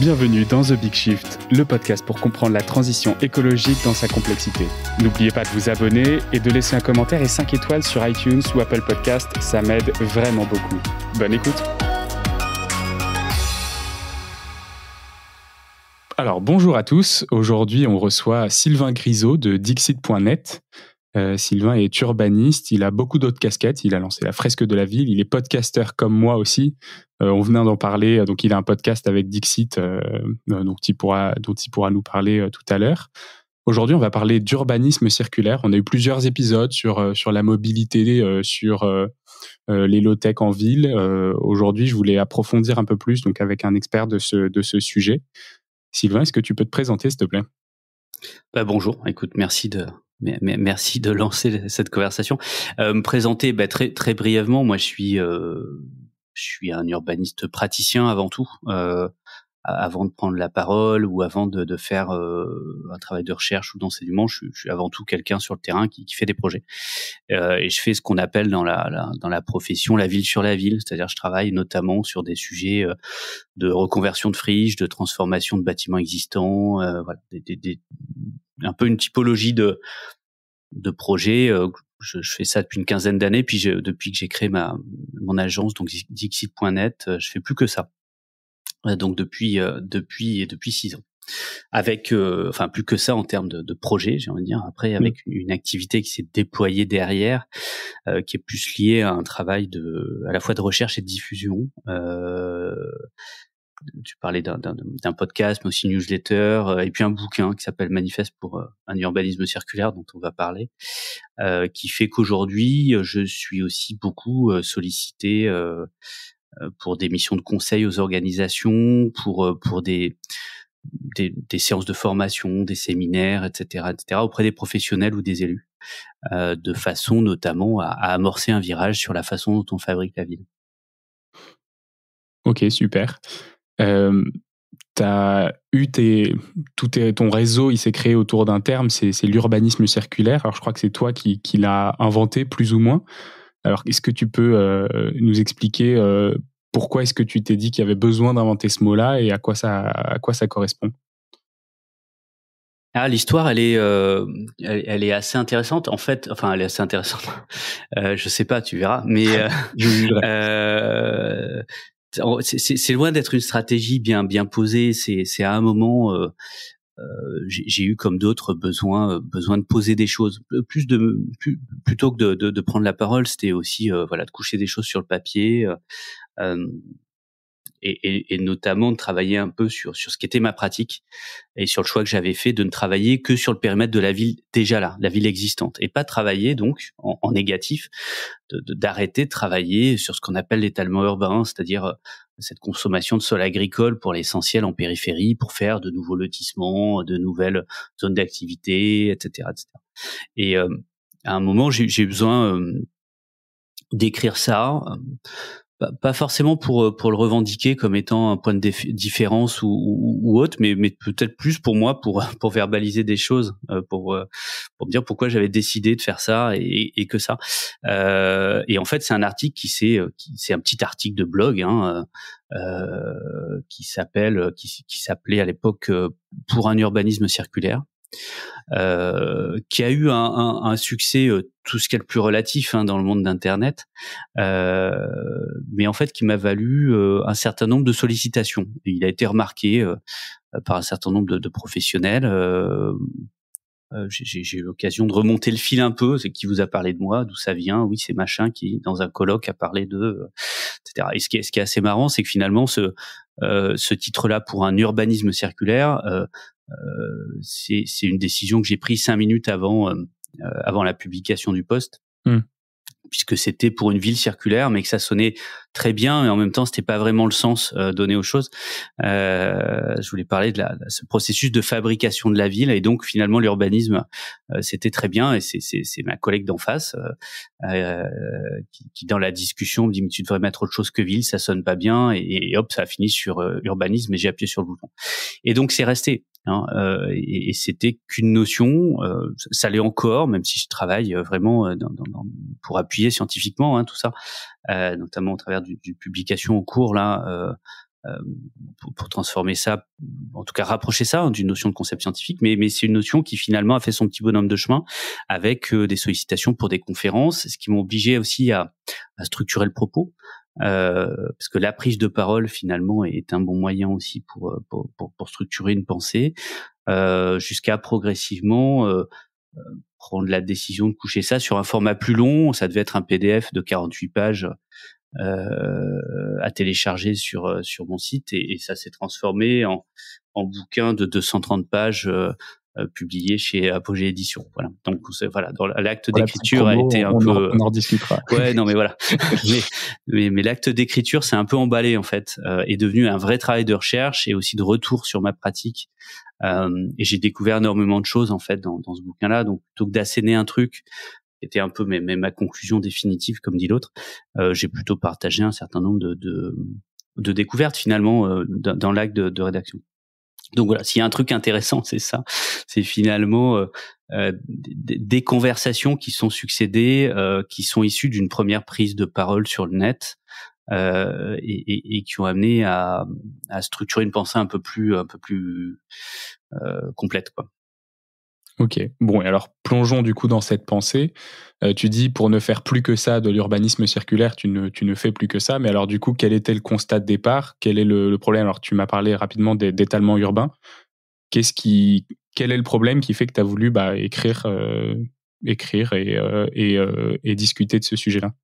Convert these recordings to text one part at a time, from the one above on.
Bienvenue dans The Big Shift, le podcast pour comprendre la transition écologique dans sa complexité. N'oubliez pas de vous abonner et de laisser un commentaire et 5 étoiles sur iTunes ou Apple Podcast, ça m'aide vraiment beaucoup. Bonne écoute Alors bonjour à tous, aujourd'hui on reçoit Sylvain Grisot de Dixit.net. Euh, Sylvain est urbaniste, il a beaucoup d'autres casquettes, il a lancé la fresque de la ville, il est podcasteur comme moi aussi, euh, on venait d'en parler, euh, donc il a un podcast avec Dixit dont il pourra nous parler tout à l'heure. Aujourd'hui, on va parler d'urbanisme circulaire. On a eu plusieurs épisodes sur, sur la mobilité, sur les low en ville. Aujourd'hui, je voulais approfondir un peu plus donc avec un expert de ce, de sujet. Sylvain, est-ce que tu peux te présenter, s'il te plaît bah, Bonjour, écoute, merci de, Merci de lancer cette conversation. Euh, me présenter bah, très très brièvement. Moi, je suis euh, je suis un urbaniste praticien avant tout. Euh, avant de prendre la parole ou avant de, de faire euh, un travail de recherche ou d'enseignement, je, je, suis avant tout quelqu'un sur le terrain qui, qui fait des projets. Euh, et je fais ce qu'on appelle dans la, la, dans la profession la ville sur la ville, c'est-à-dire je travaille notamment sur des sujets euh, de reconversion de friches, de transformation de bâtiments existants, voilà, des, des un peu une typologie de de projet. Euh, je, fais ça depuis une quinzaine d'années, puis depuis que j'ai créé ma mon agence donc Dixit.net, euh, je fais plus que ça. Euh, donc depuis depuis depuis six ans avec enfin plus que ça en termes de, de projet j'ai envie de dire après avec mmh. une activité qui s'est déployée derrière qui est plus liée à un travail de à la fois de recherche et de diffusion euh, tu parlais d'un podcast, mais aussi newsletter, euh, et puis un bouquin qui s'appelle Manifeste pour euh, un urbanisme circulaire dont on va parler, euh, qui fait qu'aujourd'hui, euh, je suis aussi beaucoup sollicité euh, pour des missions de conseil aux organisations, pour pour des des, des, séances de formation, des séminaires, etc., etc., auprès des professionnels ou des élus, euh, de façon notamment à, à, amorcer un virage sur la façon dont on fabrique la ville. Ok, super. Euh, as eu tout ton réseau, il s'est créé autour d'un terme, c'est, l'urbanisme circulaire. Alors je crois que c'est toi qui, l'as inventé plus ou moins. Alors est-ce que tu peux euh, nous expliquer euh, pourquoi est-ce que tu t'es dit qu'il y avait besoin d'inventer ce mot-là et à quoi ça, à quoi ça correspond ah, l'histoire, elle est, elle, est assez intéressante. En fait, enfin, elle est assez intéressante. je sais pas, tu verras. Mais euh, c'est loin d'être une stratégie bien bien posée. C'est à un moment, euh, euh, j'ai eu comme d'autres besoin euh, besoin de poser des choses plus de plutôt que de, de, de prendre la parole. C'était aussi voilà de coucher des choses sur le papier et, et, et, notamment de travailler un peu sur, sur ce était ma pratique et sur le choix que j'avais fait de ne travailler que sur le périmètre de la ville déjà là, la ville existante, et pas travailler donc en, négatif, d'arrêter de, travailler sur ce qu'on appelle l'étalement urbain, c'est-à-dire euh, cette consommation de sol agricole pour l'essentiel en périphérie, pour faire de nouveaux lotissements, de nouvelles zones d'activité, etc., etc. Et euh, à un moment, j'ai eu besoin euh, d'écrire ça pas, forcément pour euh, pour le revendiquer comme étant un point de différence ou, ou, autre, mais mais peut-être plus pour moi pour pour verbaliser des choses, euh, pour euh, pour me dire pourquoi j'avais décidé de faire ça et, et que ça. Euh, et en fait, c'est un article qui s'est c'est un petit article de blog hein, euh, qui s'appelle qui, qui s'appelait à l'époque pour un urbanisme circulaire euh, qui a eu un, succès euh, tout ce qu'il y a de plus relatif hein, dans le monde d'Internet, euh, mais en fait qui m'a valu un certain nombre de sollicitations. il a été remarqué par un certain nombre de, professionnels. j'ai eu l'occasion de remonter le fil un peu, c'est qui vous a parlé de moi, d'où ça vient, oui c'est machin qui dans un colloque a parlé de, etc. Et ce qui est, ce qui est assez marrant, c'est que finalement ce, ce titre-là pour un urbanisme circulaire euh, c'est une décision que j'ai prise cinq minutes avant euh, euh, avant la publication du poste. Hmm. puisque c'était pour une ville circulaire, mais que ça sonnait très bien, et en même temps, c'était pas vraiment le sens donné aux choses. Euh, je voulais parler de, la, ce processus de fabrication de la ville, et donc finalement, l'urbanisme, c'était très bien, et c'est ma collègue d'en face qui, qui, dans la discussion, me dit, mais tu devrais mettre autre chose que ville, ça sonne pas bien, et, hop, ça a fini sur urbanisme, et j'ai appuyé sur le bouton. Et donc, c'est resté Hein, euh, et, c'était qu'une notion, euh, ça l'est encore, même si je travaille euh, vraiment pour appuyer scientifiquement hein, tout ça, notamment au travers du, publication en cours là, pour, transformer ça, en tout cas rapprocher ça hein, d'une notion de concept scientifique, mais, c'est une notion qui finalement a fait son petit bonhomme de chemin avec des sollicitations pour des conférences, ce qui m'a obligé aussi à structurer le propos. Euh, parce que la prise de parole finalement est un bon moyen aussi pour euh, pour, pour, structurer une pensée, euh, jusqu'à progressivement prendre la décision de coucher ça sur un format plus long. Ça devait être un PDF de 48 pages à télécharger sur sur mon site et, et ça s'est transformé en, en bouquin de 230 pages euh, publié chez Apogée Édition. Voilà. Donc voilà, l'acte d'écriture a été un peu. on en discutera. Ouais, non mais voilà. mais, mais, l'acte d'écriture, c'est un peu emballé en fait, euh, est devenu un vrai travail de recherche et aussi de retour sur ma pratique. Euh, et j'ai découvert énormément de choses en fait dans, dans ce bouquin-là. Donc plutôt que d'asséner un truc qui était un peu mais, mais ma conclusion définitive comme dit l'autre euh, j'ai plutôt partagé un certain nombre de, de, de découvertes finalement euh, dans, dans l'acte de rédaction donc voilà, s'il y a un truc intéressant, c'est ça. C'est finalement euh, euh, des conversations qui sont succédées, euh, qui sont issues d'une première prise de parole sur le net et, qui ont amené à, à, structurer une pensée un peu plus, un peu plus complète, quoi. Ok, bon, et alors plongeons du coup dans cette pensée. Euh, tu dis pour ne faire plus que ça de l'urbanisme circulaire, tu ne, tu ne fais plus que ça, mais alors du coup, quel était le constat de départ Quel est le, problème Alors tu m'as parlé rapidement d'étalement urbain. Qu'est-ce qui, quel est le problème qui fait que tu as voulu bah, écrire, euh, écrire et, euh, et, discuter de ce sujet-là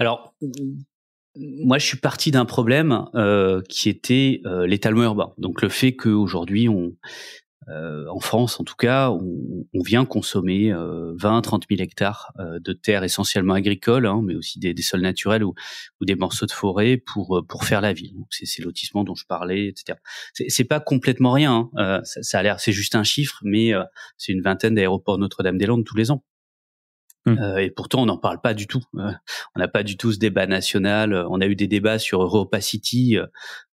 Alors, moi, je suis parti d'un problème qui était l'étalement urbain. Donc, le fait qu'aujourd'hui, on, euh, en France, en tout cas, on, on vient consommer 20-30 euh, 000 hectares euh, de terres essentiellement agricoles, hein, mais aussi des, des sols naturels ou, ou, des morceaux de forêt pour pour faire la ville. C'est ces lotissements dont je parlais, etc. C'est pas complètement rien. Hein. Ça, a l'air, c'est juste un chiffre, mais c'est une vingtaine d'aéroports Notre-Dame-des-Landes tous les ans. Mmh. et pourtant, on n'en parle pas du tout. on n'a pas du tout ce débat national. on a eu des débats sur Europa City,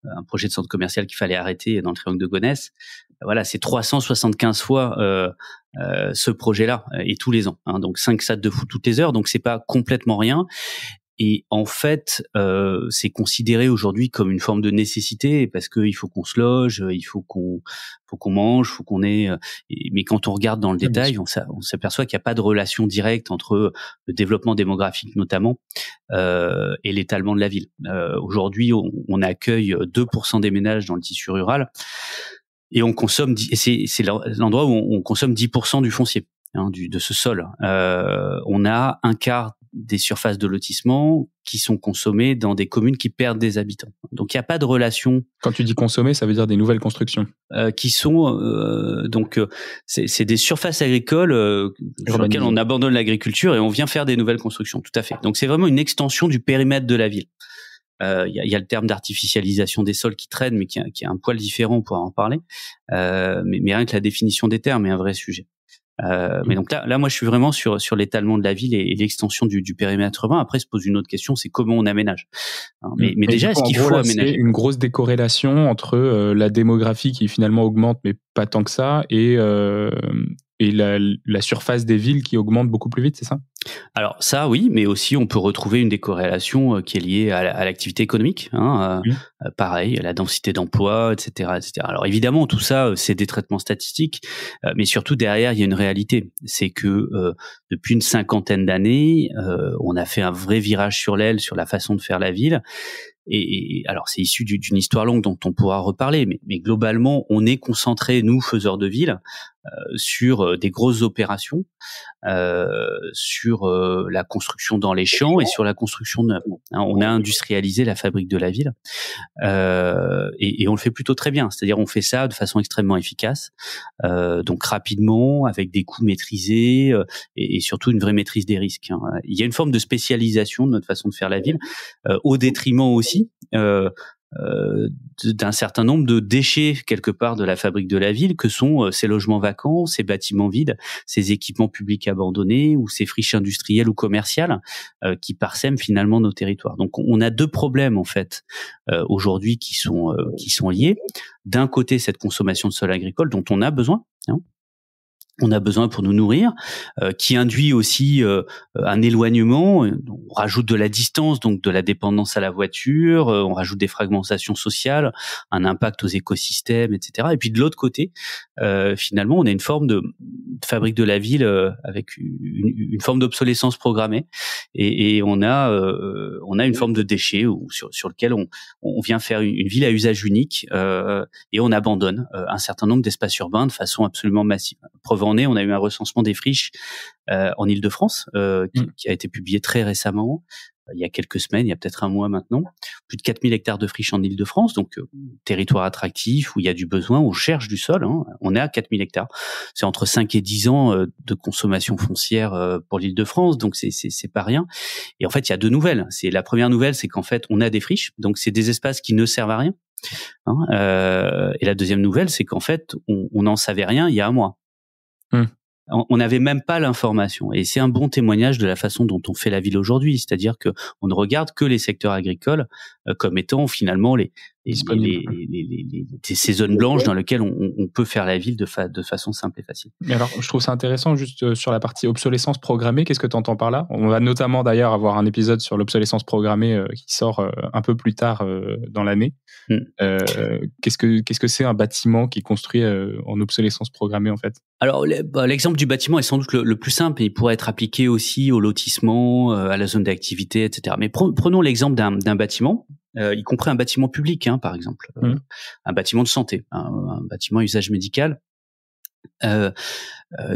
un projet de centre commercial qu'il fallait arrêter dans le triangle de Gonesse voilà, c'est 375 fois euh, euh, ce projet-là euh, et tous les ans. Hein, donc 5 sats de foot toutes les heures, donc c'est pas complètement rien. Et en fait, euh, c'est considéré aujourd'hui comme une forme de nécessité parce qu'il faut qu'on se loge, il faut qu'on faut qu'on mange, faut qu'on ait. Euh, mais quand on regarde dans le ah, détail, on s'aperçoit qu'il n'y a pas de relation directe entre le développement démographique notamment et l'étalement de la ville. aujourd'hui, on, accueille 2% des ménages dans le tissu rural et on consomme c'est l'endroit où on, consomme 10% du foncier hein, du, de ce sol. Euh, on a un quart des surfaces de lotissement qui sont consommées dans des communes qui perdent des habitants. Donc il n'y a pas de relation. Quand tu dis consommer, ça veut dire des nouvelles constructions euh, qui sont euh, donc euh, c'est des surfaces agricoles sur lesquelles on abandonne l'agriculture et on vient faire des nouvelles constructions. Tout à fait. Donc c'est vraiment une extension du périmètre de la ville. Euh, il y, a, y, a, le terme d'artificialisation des sols qui traîne, mais qui, qui est un poil différent, pour en parler. Euh, mais, mais, rien que la définition des termes est un vrai sujet. Euh, mais mm. donc là, là, moi, je suis vraiment sur sur l'étalement de la ville et, l'extension du, du, périmètre urbain. Après, se pose une autre question, c'est comment on aménage. Hein, mais, mm. mais déjà, est-ce qu'il faut aménager Une grosse décorrélation entre euh, la démographie qui finalement augmente, mais pas tant que ça, et euh, et la, surface des villes qui augmente beaucoup plus vite, c'est ça Alors ça, oui, mais aussi on peut retrouver une des euh, qui est liée à l'activité économique. Hein, euh, mmh. euh, pareil, à la densité d'emploi, etc., etc. Alors évidemment, tout ça, c'est des traitements statistiques, mais surtout derrière, il y a une réalité. C'est que depuis une cinquantaine d'années, on a fait un vrai virage sur l'aile sur la façon de faire la ville. Et, alors c'est issu d'une histoire longue dont on pourra reparler, mais, mais globalement, on est concentré, nous, faiseurs de villes, euh, sur euh, des grosses opérations, euh, sur la construction dans les champs et sur la construction neuve. Hein, on a industrialisé la fabrique de la ville et, et, on le fait plutôt très bien. C'est-à-dire on fait ça de façon extrêmement efficace, donc rapidement, avec des coûts maîtrisés et, et, surtout une vraie maîtrise des risques. Hein. Il y a une forme de spécialisation de notre façon de faire la ville, au détriment aussi euh, euh, d'un certain nombre de déchets quelque part de la fabrique de la ville que sont euh, ces logements vacants, ces bâtiments vides, ces équipements publics abandonnés ou ces friches industrielles ou commerciales euh, qui parsèment finalement nos territoires. Donc on a deux problèmes en fait aujourd'hui qui sont qui sont liés. D'un côté cette consommation de sol agricole dont on a besoin, hein, on a besoin pour nous nourrir, euh, qui induit aussi euh, un éloignement. Euh, on rajoute de la distance, donc de la dépendance à la voiture, on rajoute des fragmentations sociales, un impact aux écosystèmes, etc. Et puis de l'autre côté, finalement, on a une forme de, fabrique de la ville avec une, forme d'obsolescence programmée, et, on a on a une forme de déchet sur, lequel on, vient faire une, ville à usage unique et on abandonne un certain nombre d'espaces urbains de façon absolument massive on a eu un recensement des friches euh, en Ile-de-France euh, mm. qui, a été publié très récemment, euh, il y a quelques semaines, il y a peut-être un mois maintenant. Plus de 4000 hectares de friches en Ile-de-France, donc territoire attractif où il y a du besoin, on cherche du sol. Hein. on est à 4000 hectares. C'est entre 5 et 10 ans de consommation foncière pour l'Île-de-France, donc c'est, c'est, pas rien. Et en fait, il y a deux nouvelles. C'est La première nouvelle, c'est qu'en fait, on a des friches, donc c'est des espaces qui ne servent à rien. Hein, et la deuxième nouvelle, c'est qu'en fait, on n'en savait rien il y a un mois. Hmm. On n'avait même pas l'information, et c'est un bon témoignage de la façon dont on fait la ville aujourd'hui, c'est-à-dire que on ne regarde que les secteurs agricoles euh, comme étant finalement les ces zones blanches dans lesquelles on, peut faire la ville de, de, façon simple et facile. alors, je trouve ça intéressant juste euh, sur la partie obsolescence programmée. Qu'est-ce que tu entends par là On va notamment d'ailleurs avoir un épisode sur l'obsolescence programmée euh, qui sort euh, un peu plus tard dans l'année. Hmm. qu'est-ce que ce que c'est un bâtiment qui est construit en obsolescence programmée en fait Alors, bah, l'exemple du bâtiment est sans doute le, plus simple et il pourrait être appliqué aussi au lotissement, à la zone d'activité, etc. Mais prenons l'exemple d'un bâtiment euh, y compris un bâtiment public, hein, par exemple, euh, mmh. un bâtiment de santé, un, bâtiment usage médical. Euh,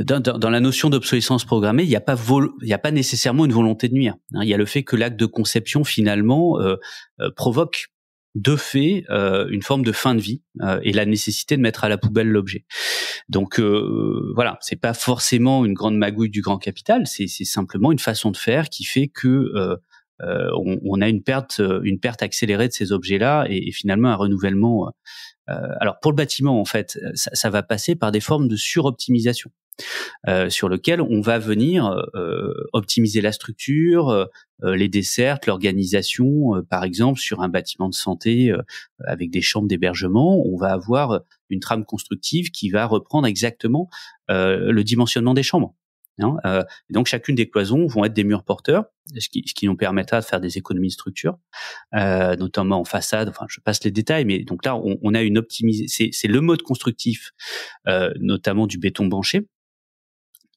dans, dans, la notion d'obsolescence programmée, il n'y a pas a pas nécessairement une volonté de nuire. Hein. Il y a le fait que l'acte de conception finalement provoque de fait une forme de fin de vie et la nécessité de mettre à la poubelle l'objet. Donc euh, voilà, c'est pas forcément une grande magouille du grand capital, c'est simplement une façon de faire qui fait que euh, on, a une perte, euh, une perte accélérée de ces objets-là et, finalement un renouvellement. Euh, alors pour le bâtiment, en fait, ça, va passer par des formes de suroptimisation. Euh, sur lequel on va venir optimiser la structure, les dessertes, l'organisation. par exemple, sur un bâtiment de santé avec des chambres d'hébergement, on va avoir une trame constructive qui va reprendre exactement le dimensionnement des chambres. Hein, euh, donc chacune des cloisons vont être des murs porteurs, ce qui, nous permettra de faire des économies de structure, euh, notamment en façade. Enfin, je passe les détails, mais donc là, on, a une optimisation. C'est le mode constructif, euh, notamment du béton banché,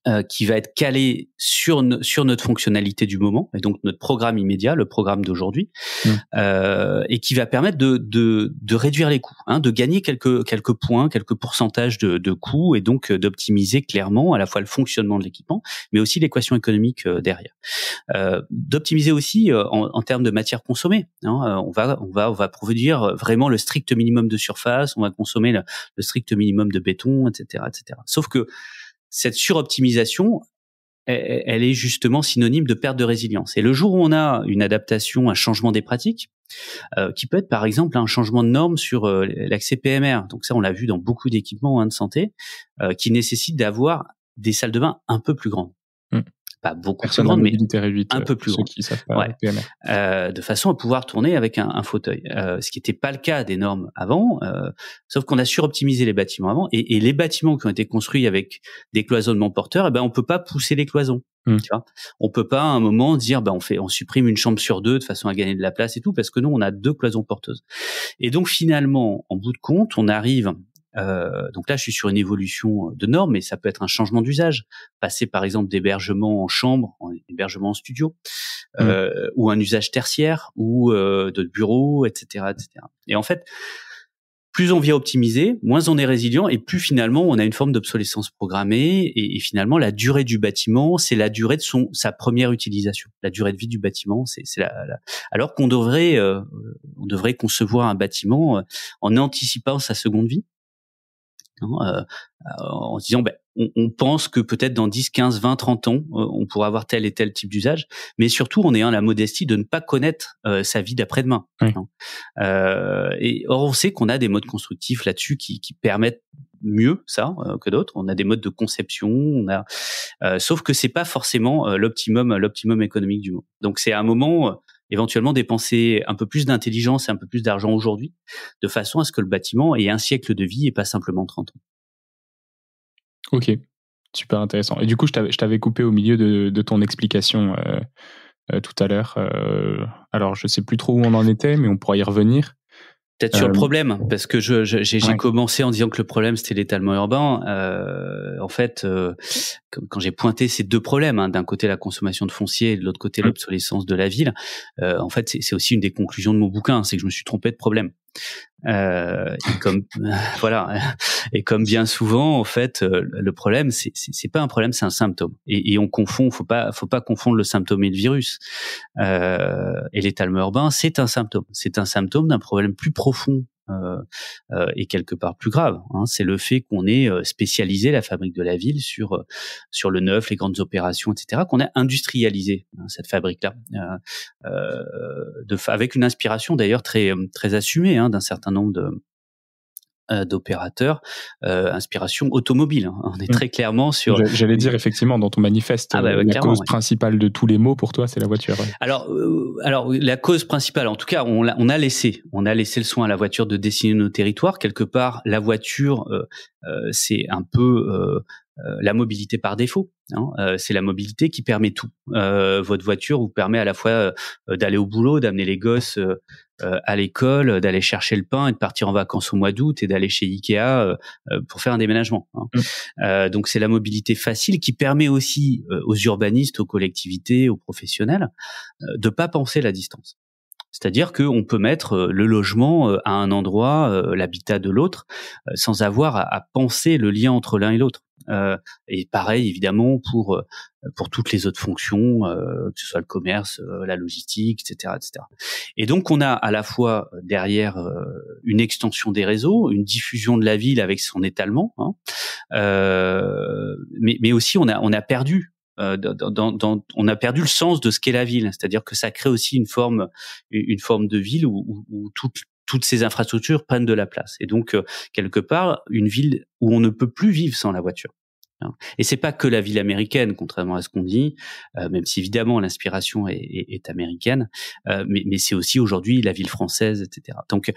euh, qui va être calé sur, sur notre fonctionnalité du moment, et donc notre programme immédiat, le programme d'aujourd'hui, mmh. euh, et qui va permettre de, de, de réduire les coûts, hein, de gagner quelques, quelques points, quelques pourcentages de, de coûts, et donc euh, d'optimiser clairement à la fois le fonctionnement de l'équipement, mais aussi l'équation économique euh, derrière. d'optimiser aussi en, en, termes de matière consommée. Hein, on, va, on, va, on va produire vraiment le strict minimum de surface, on va consommer le, le strict minimum de béton, etc. etc. Sauf que cette suroptimisation, e-, e-, elle, est justement synonyme de perte de résilience. Et le jour où on a une adaptation, un changement des pratiques, euh, qui peut être par exemple un changement de norme sur euh, l'accès PMR, donc ça on l'a vu dans beaucoup d'équipements en hein, de santé, euh, qui nécessite d'avoir des salles de bain un peu plus grandes pas beaucoup plus grande, mais un euh, peu plus grande, euh, de façon à pouvoir tourner avec un, fauteuil, euh, ce qui n'était pas le cas des normes avant, sauf qu'on a suroptimisé les bâtiments avant, et, les bâtiments qui ont été construits avec des cloisonnements porteurs, eh ben on peut pas pousser les cloisons. Hmm. Tu on peut pas à un moment dire ben on fait on supprime une chambre sur deux de façon à gagner de la place et tout parce que nous on a deux cloisons porteuses. Et donc finalement en bout de compte on arrive euh, donc là, je suis sur une évolution euh, de normes, mais ça peut être un changement d'usage. Passer par exemple d'hébergement en chambre, en hébergement en studio, mmh. euh, ou un usage tertiaire, ou euh, de bureaux, etc., etc. Et en fait, plus on vient optimiser, moins on est résilient, et plus finalement on a une forme d'obsolescence programmée. Et, finalement, la durée du bâtiment, c'est la durée de son sa première utilisation, la durée de vie du bâtiment. C'est la, la, alors qu'on devrait euh, on devrait concevoir un bâtiment euh, en anticipant sa seconde vie Hein, euh, euh, en disant, ben, on, pense que peut-être dans 10, 15, 20, 30 ans, euh, on pourra avoir tel et tel type d'usage, mais surtout en ayant la modestie de ne pas connaître sa vie d'après-demain. Hein. et or, on sait qu'on a des modes constructifs là-dessus qui, permettent mieux ça que d'autres. On a des modes de conception, on a, sauf que c'est pas forcément l'optimum, l'optimum économique du monde. Donc c'est un moment éventuellement dépenser un peu plus d'intelligence et un peu plus d'argent aujourd'hui, de façon à ce que le bâtiment ait un siècle de vie et pas simplement 30 ans. Ok, super intéressant. Et du coup, je t'avais coupé au milieu de, ton explication euh, euh, tout à l'heure. Euh, alors, je sais plus trop où on en était, mais on pourra y revenir. Peut-être sur le euh, problème, parce que j'ai je, commencé en disant que le problème c'était l'étalement urbain. Euh, en fait, euh, quand j'ai pointé ces deux problèmes, hein, d'un côté la consommation de foncier et de l'autre côté mmh. l'obsolescence de la ville, en fait c'est aussi une des conclusions de mon bouquin, c'est que je me suis trompé de problème. Euh, et comme voilà, et comme bien souvent, en fait, euh, le problème, c'est pas un problème, c'est un symptôme. Et, on confond, faut pas, faut pas confondre le symptôme et le virus. Euh, et l'étalement urbain, c'est un symptôme. C'est un symptôme d'un problème plus profond euh, euh, est quelque part plus grave. Hein. C'est le fait qu'on ait euh, spécialisé la fabrique de la ville sur sur le neuf, les grandes opérations, etc. Qu'on a industrialisé hein, cette fabrique-là, de, avec une inspiration d'ailleurs très très assumée hein, d'un certain nombre de euh, d'opérateurs euh, inspiration automobile. Hein. On est mm. très clairement sur. J'allais dire effectivement dans ton manifeste ah bah euh, la cause principale de tous les maux pour toi c'est la voiture. Alors alors la cause principale en tout cas on a laissé on a laissé le soin à la voiture de dessiner nos territoires quelque part la voiture c'est un peu euh, la mobilité par défaut. Hein, euh, c'est la mobilité qui permet tout. Euh, votre voiture vous permet à la fois d'aller au boulot, d'amener les gosses à l'école, d'aller chercher le pain et de partir en vacances au mois d'août et d'aller chez Ikea pour faire un déménagement. Hein. Mmh. donc c'est la mobilité facile qui permet aussi aux urbanistes, aux collectivités, aux professionnels de pas penser la distance. C'est-à-dire qu'on peut mettre le logement à un endroit, l'habitat de l'autre, sans avoir à penser le lien entre l'un et l'autre. Euh, et pareil, évidemment, pour euh, pour toutes les autres fonctions, euh, que ce soit le commerce, la logistique, etc., etc. Et donc, on a à la fois derrière une extension des réseaux, une diffusion de la ville avec son étalement, hein, mais, mais aussi on a on a perdu dans, dans, on a perdu le sens de ce qu'est la ville, c'est-à-dire que ça crée aussi une forme, une forme de ville où, où, où toute, toutes ces infrastructures prennent de la place. Et donc, euh, quelque part, une ville où on ne peut plus vivre sans la voiture. Hein. Et c'est pas que la ville américaine, contrairement à ce qu'on dit, euh, même si évidemment l'inspiration est, américaine, euh, mais, c'est aussi aujourd'hui la ville française, etc. Donc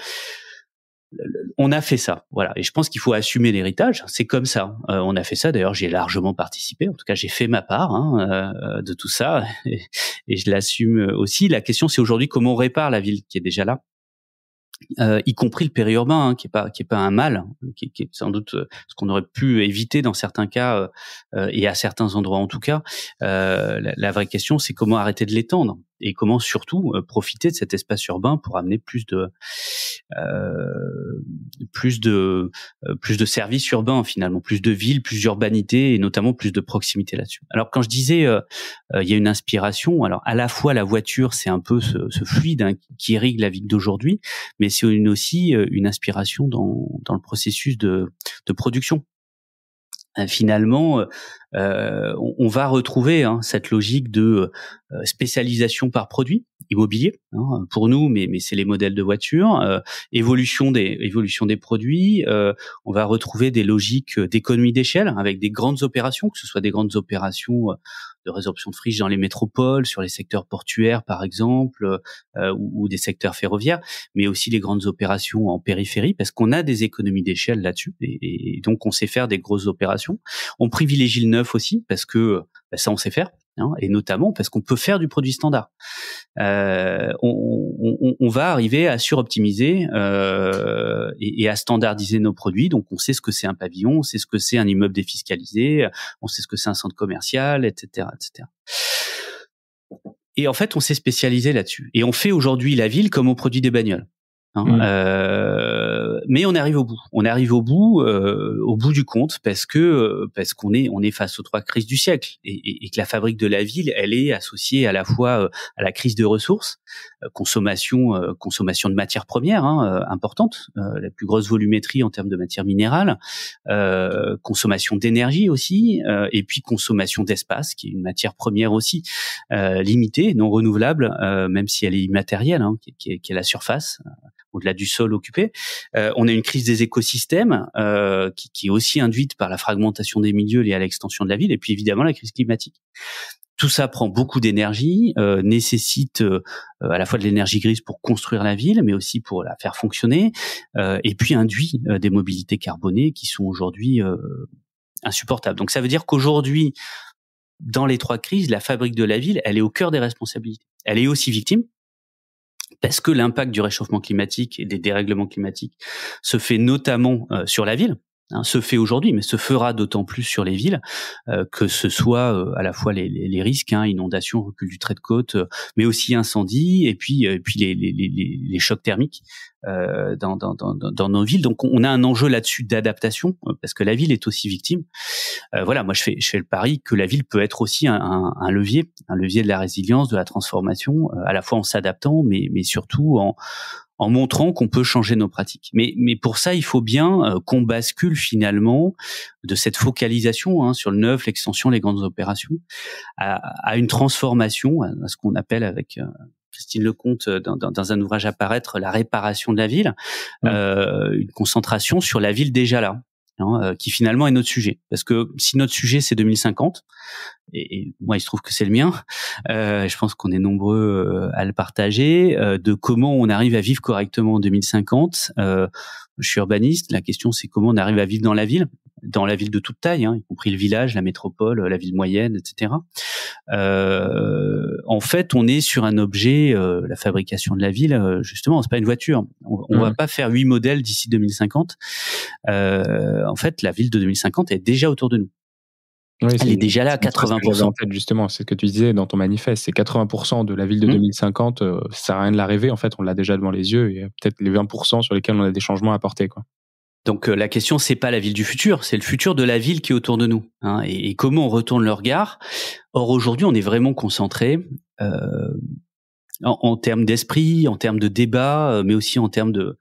on a fait ça, voilà. Et je pense qu'il faut assumer l'héritage. C'est comme ça. Hein. on a fait ça. D'ailleurs, j'ai largement participé. En tout cas, j'ai fait ma part hein, de tout ça, et je l'assume aussi. La question, c'est aujourd'hui comment on répare la ville qui est déjà là euh, y compris le périurbain, hein, qui est pas qui est pas un mal, euh, qui, est sans doute euh, ce qu'on aurait pu éviter dans certains cas et à certains endroits en tout cas. la, vraie question, c'est comment arrêter de l'étendre et comment surtout euh, profiter de cet espace urbain pour amener plus de euh, plus de euh, plus de services urbains finalement, plus de villes, plus d'urbanité et notamment plus de proximité là-dessus. Alors quand je disais euh, il y a une inspiration, alors à la fois la voiture c'est un peu ce, fluide hein, qui irrigue la ville d'aujourd'hui, mais c'est aussi une inspiration dans, dans le processus de, de production euh, finalement, euh, euh, on, va retrouver hein, cette logique de spécialisation par produit immobilier hein, pour nous, mais, c'est les modèles de voitures, évolution des évolution des produits. on va retrouver des logiques d'économie d'échelle avec des grandes opérations, que ce soit des grandes opérations de résorption de friches dans les métropoles, sur les secteurs portuaires par exemple, euh, ou, des secteurs ferroviaires, mais aussi les grandes opérations en périphérie, parce qu'on a des économies d'échelle là-dessus, et, donc on sait faire des grosses opérations. On privilégie le neuf aussi, parce que euh, bah, ça on sait faire. Hein, et notamment parce qu'on peut faire du produit standard. Euh, on, va arriver à suroptimiser euh, et, à standardiser nos produits. Donc on sait ce que c'est un pavillon, on sait ce que c'est un immeuble défiscalisé, on sait ce que c'est un centre commercial, etc., etc. Et en fait, on s'est spécialisé là-dessus. Et on fait aujourd'hui la ville comme au produit des bagnoles. Hein, mmh. euh, mais on arrive au bout. On arrive au bout, euh, au bout du compte, parce que euh, parce qu'on est on est face aux trois crises du siècle et, que la fabrique de la ville, elle est associée à la fois euh, à la crise de ressources, consommation consommation de matières premières hein, importante, la plus grosse volumétrie en termes de matières minérales, consommation d'énergie aussi, et puis consommation d'espace, qui est une matière première aussi limitée, non renouvelable, même si elle est immatérielle, hein, qui est la surface au-delà du sol occupé. Euh, on a une crise des écosystèmes euh, qui, est aussi induite par la fragmentation des milieux liée à l'extension de la ville, et puis évidemment la crise climatique. Tout ça prend beaucoup d'énergie, euh, nécessite à la fois de l'énergie grise pour construire la ville, mais aussi pour la faire fonctionner, et puis induit des mobilités carbonées qui sont aujourd'hui insupportables. Donc ça veut dire qu'aujourd'hui, dans les trois crises, la fabrique de la ville, elle est au cœur des responsabilités. Elle est aussi victime, parce que l'impact du réchauffement climatique et des dérèglements climatiques se fait notamment euh, sur la ville. Hein, se fait aujourd'hui, mais se fera d'autant plus sur les villes, euh, que ce soit euh, à la fois les, risques, hein, inondations, recul du trait de côte, euh, mais aussi incendies, et puis, puis les, les chocs thermiques dans, dans, dans, dans, nos villes. Donc on a un enjeu là-dessus d'adaptation, parce que la ville est aussi victime. voilà, moi je fais, je fais le pari que la ville peut être aussi un, un levier, un levier de la résilience, de la transformation, à la fois en s'adaptant, mais, mais surtout en, en montrant qu'on peut changer nos pratiques. Mais, mais pour ça, il faut bien euh, qu'on bascule finalement de cette focalisation hein, sur le neuf, l'extension, les grandes opérations, à, une transformation, à ce qu'on appelle avec euh, Christine Lecomte euh, dans, dans, un ouvrage à paraître, la réparation de la ville, une concentration sur la ville déjà là. Hein, euh, qui finalement est notre sujet. Parce que si notre sujet c'est 2050, et, moi il se trouve que c'est le mien, euh, je pense qu'on est nombreux euh, à le partager, de comment on arrive à vivre correctement en 2050. je suis urbaniste, la question c'est comment on arrive à vivre dans la ville dans la ville de toute taille, hein, y compris le village, la métropole, la ville moyenne, etc. Euh, en fait, on est sur un objet, euh, la fabrication de la ville, justement, euh, justement, c'est pas une voiture. On, ne mmh. va pas faire huit modèles d'ici 2050. en fait, la ville de 2050 est déjà autour de nous. Elle est, déjà là, 80%. justement, c'est ce que tu disais dans ton manifeste, c'est 80% de la ville de 2050, mmh. ça ça sert à rien de rêver, en fait, on l'a déjà devant les yeux, et peut-être les 20% sur lesquels on a des changements à apporter. Quoi. Donc euh, la question c'est pas la ville du futur, c'est le futur de la ville qui est autour de nous hein, et, comment on retourne le regard. Or aujourd'hui on est vraiment concentré euh, en, termes d'esprit, en termes de débat, euh, mais aussi en termes de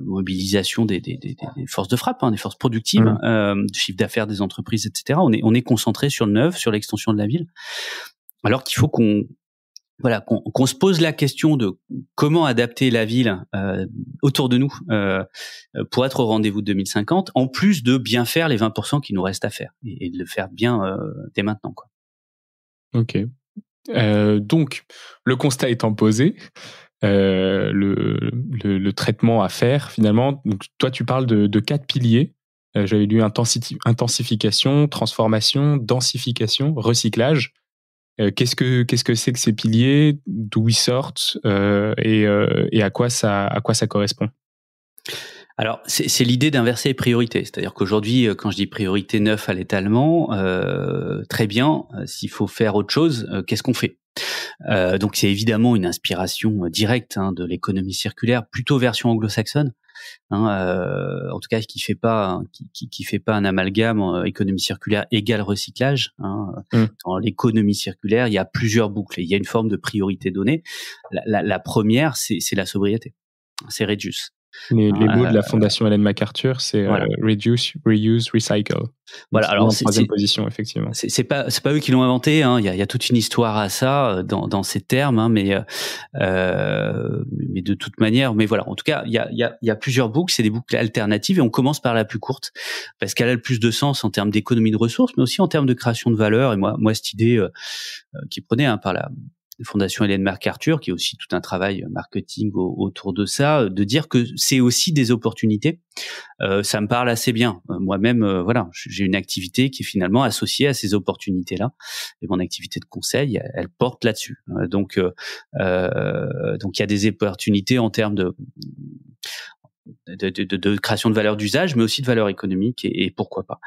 mobilisation des, forces de frappe, hein, des forces productives, mmh. chiffre d'affaires des entreprises, etc. On est on est concentré sur le neuf, sur l'extension de la ville, alors qu'il faut qu'on voilà, qu'on se pose la question de comment adapter la ville euh, autour de nous euh, pour être au rendez-vous 2050, en plus de bien faire les 20% qui nous restent à faire et, de le faire bien euh, dès maintenant. Quoi. Ok. donc, le constat étant posé, le, traitement à faire finalement. toi, tu parles de quatre piliers. J'avais lu intensification, transformation, densification, recyclage. Euh, qu'est-ce que qu'est-ce que c'est que ces piliers, d'où ils sortent euh, et, euh, et à quoi ça à quoi ça correspond alors, c'est l'idée d'inverser les priorités. C'est-à-dire qu'aujourd'hui, quand je dis priorité neuf à l'étalement, euh, très bien, s'il faut faire autre chose, qu'est-ce qu'on fait euh, donc c'est évidemment une inspiration euh, directe hein, de l'économie circulaire, plutôt version anglo-saxonne. Hein, euh, en tout cas qui fait pas qui, qui, fait pas un amalgame euh, économie circulaire égale recyclage. Hein. Dans mmh. l'économie circulaire, il y a plusieurs boucles. Et il y a une forme de priorité donnée. La, la, la première, c'est la sobriété, c'est Reduce. Les, mots de la euh, fondation Helen MacArthur, c'est euh, reduce, reuse, recycle. voilà, alors c'est position effectivement. C'est pas pas eux qui l'ont inventé. Hein. Il y, a, toute une histoire à ça euh, dans, ces termes, hein, mais de toute manière, mais voilà. En tout cas, il y a, plusieurs boucles. C'est des boucles alternatives et on commence par la plus courte parce qu'elle a le plus de sens en termes d'économie de ressources, mais aussi en termes de création de valeur. Et moi, moi cette idée qui prenait hein, par la Fondation Hélène Marc-Arthur, qui est aussi tout un travail euh, marketing autour de ça, euh, de dire que c'est aussi des opportunités. Euh, ça me parle assez bien. Moi-même, voilà, j'ai une activité qui est finalement associée à ces opportunités-là. Et mon activité de conseil, elle, porte là-dessus. donc, donc il y a des opportunités en termes de de, création de valeur d'usage, mais aussi de valeur économique et, pourquoi pas.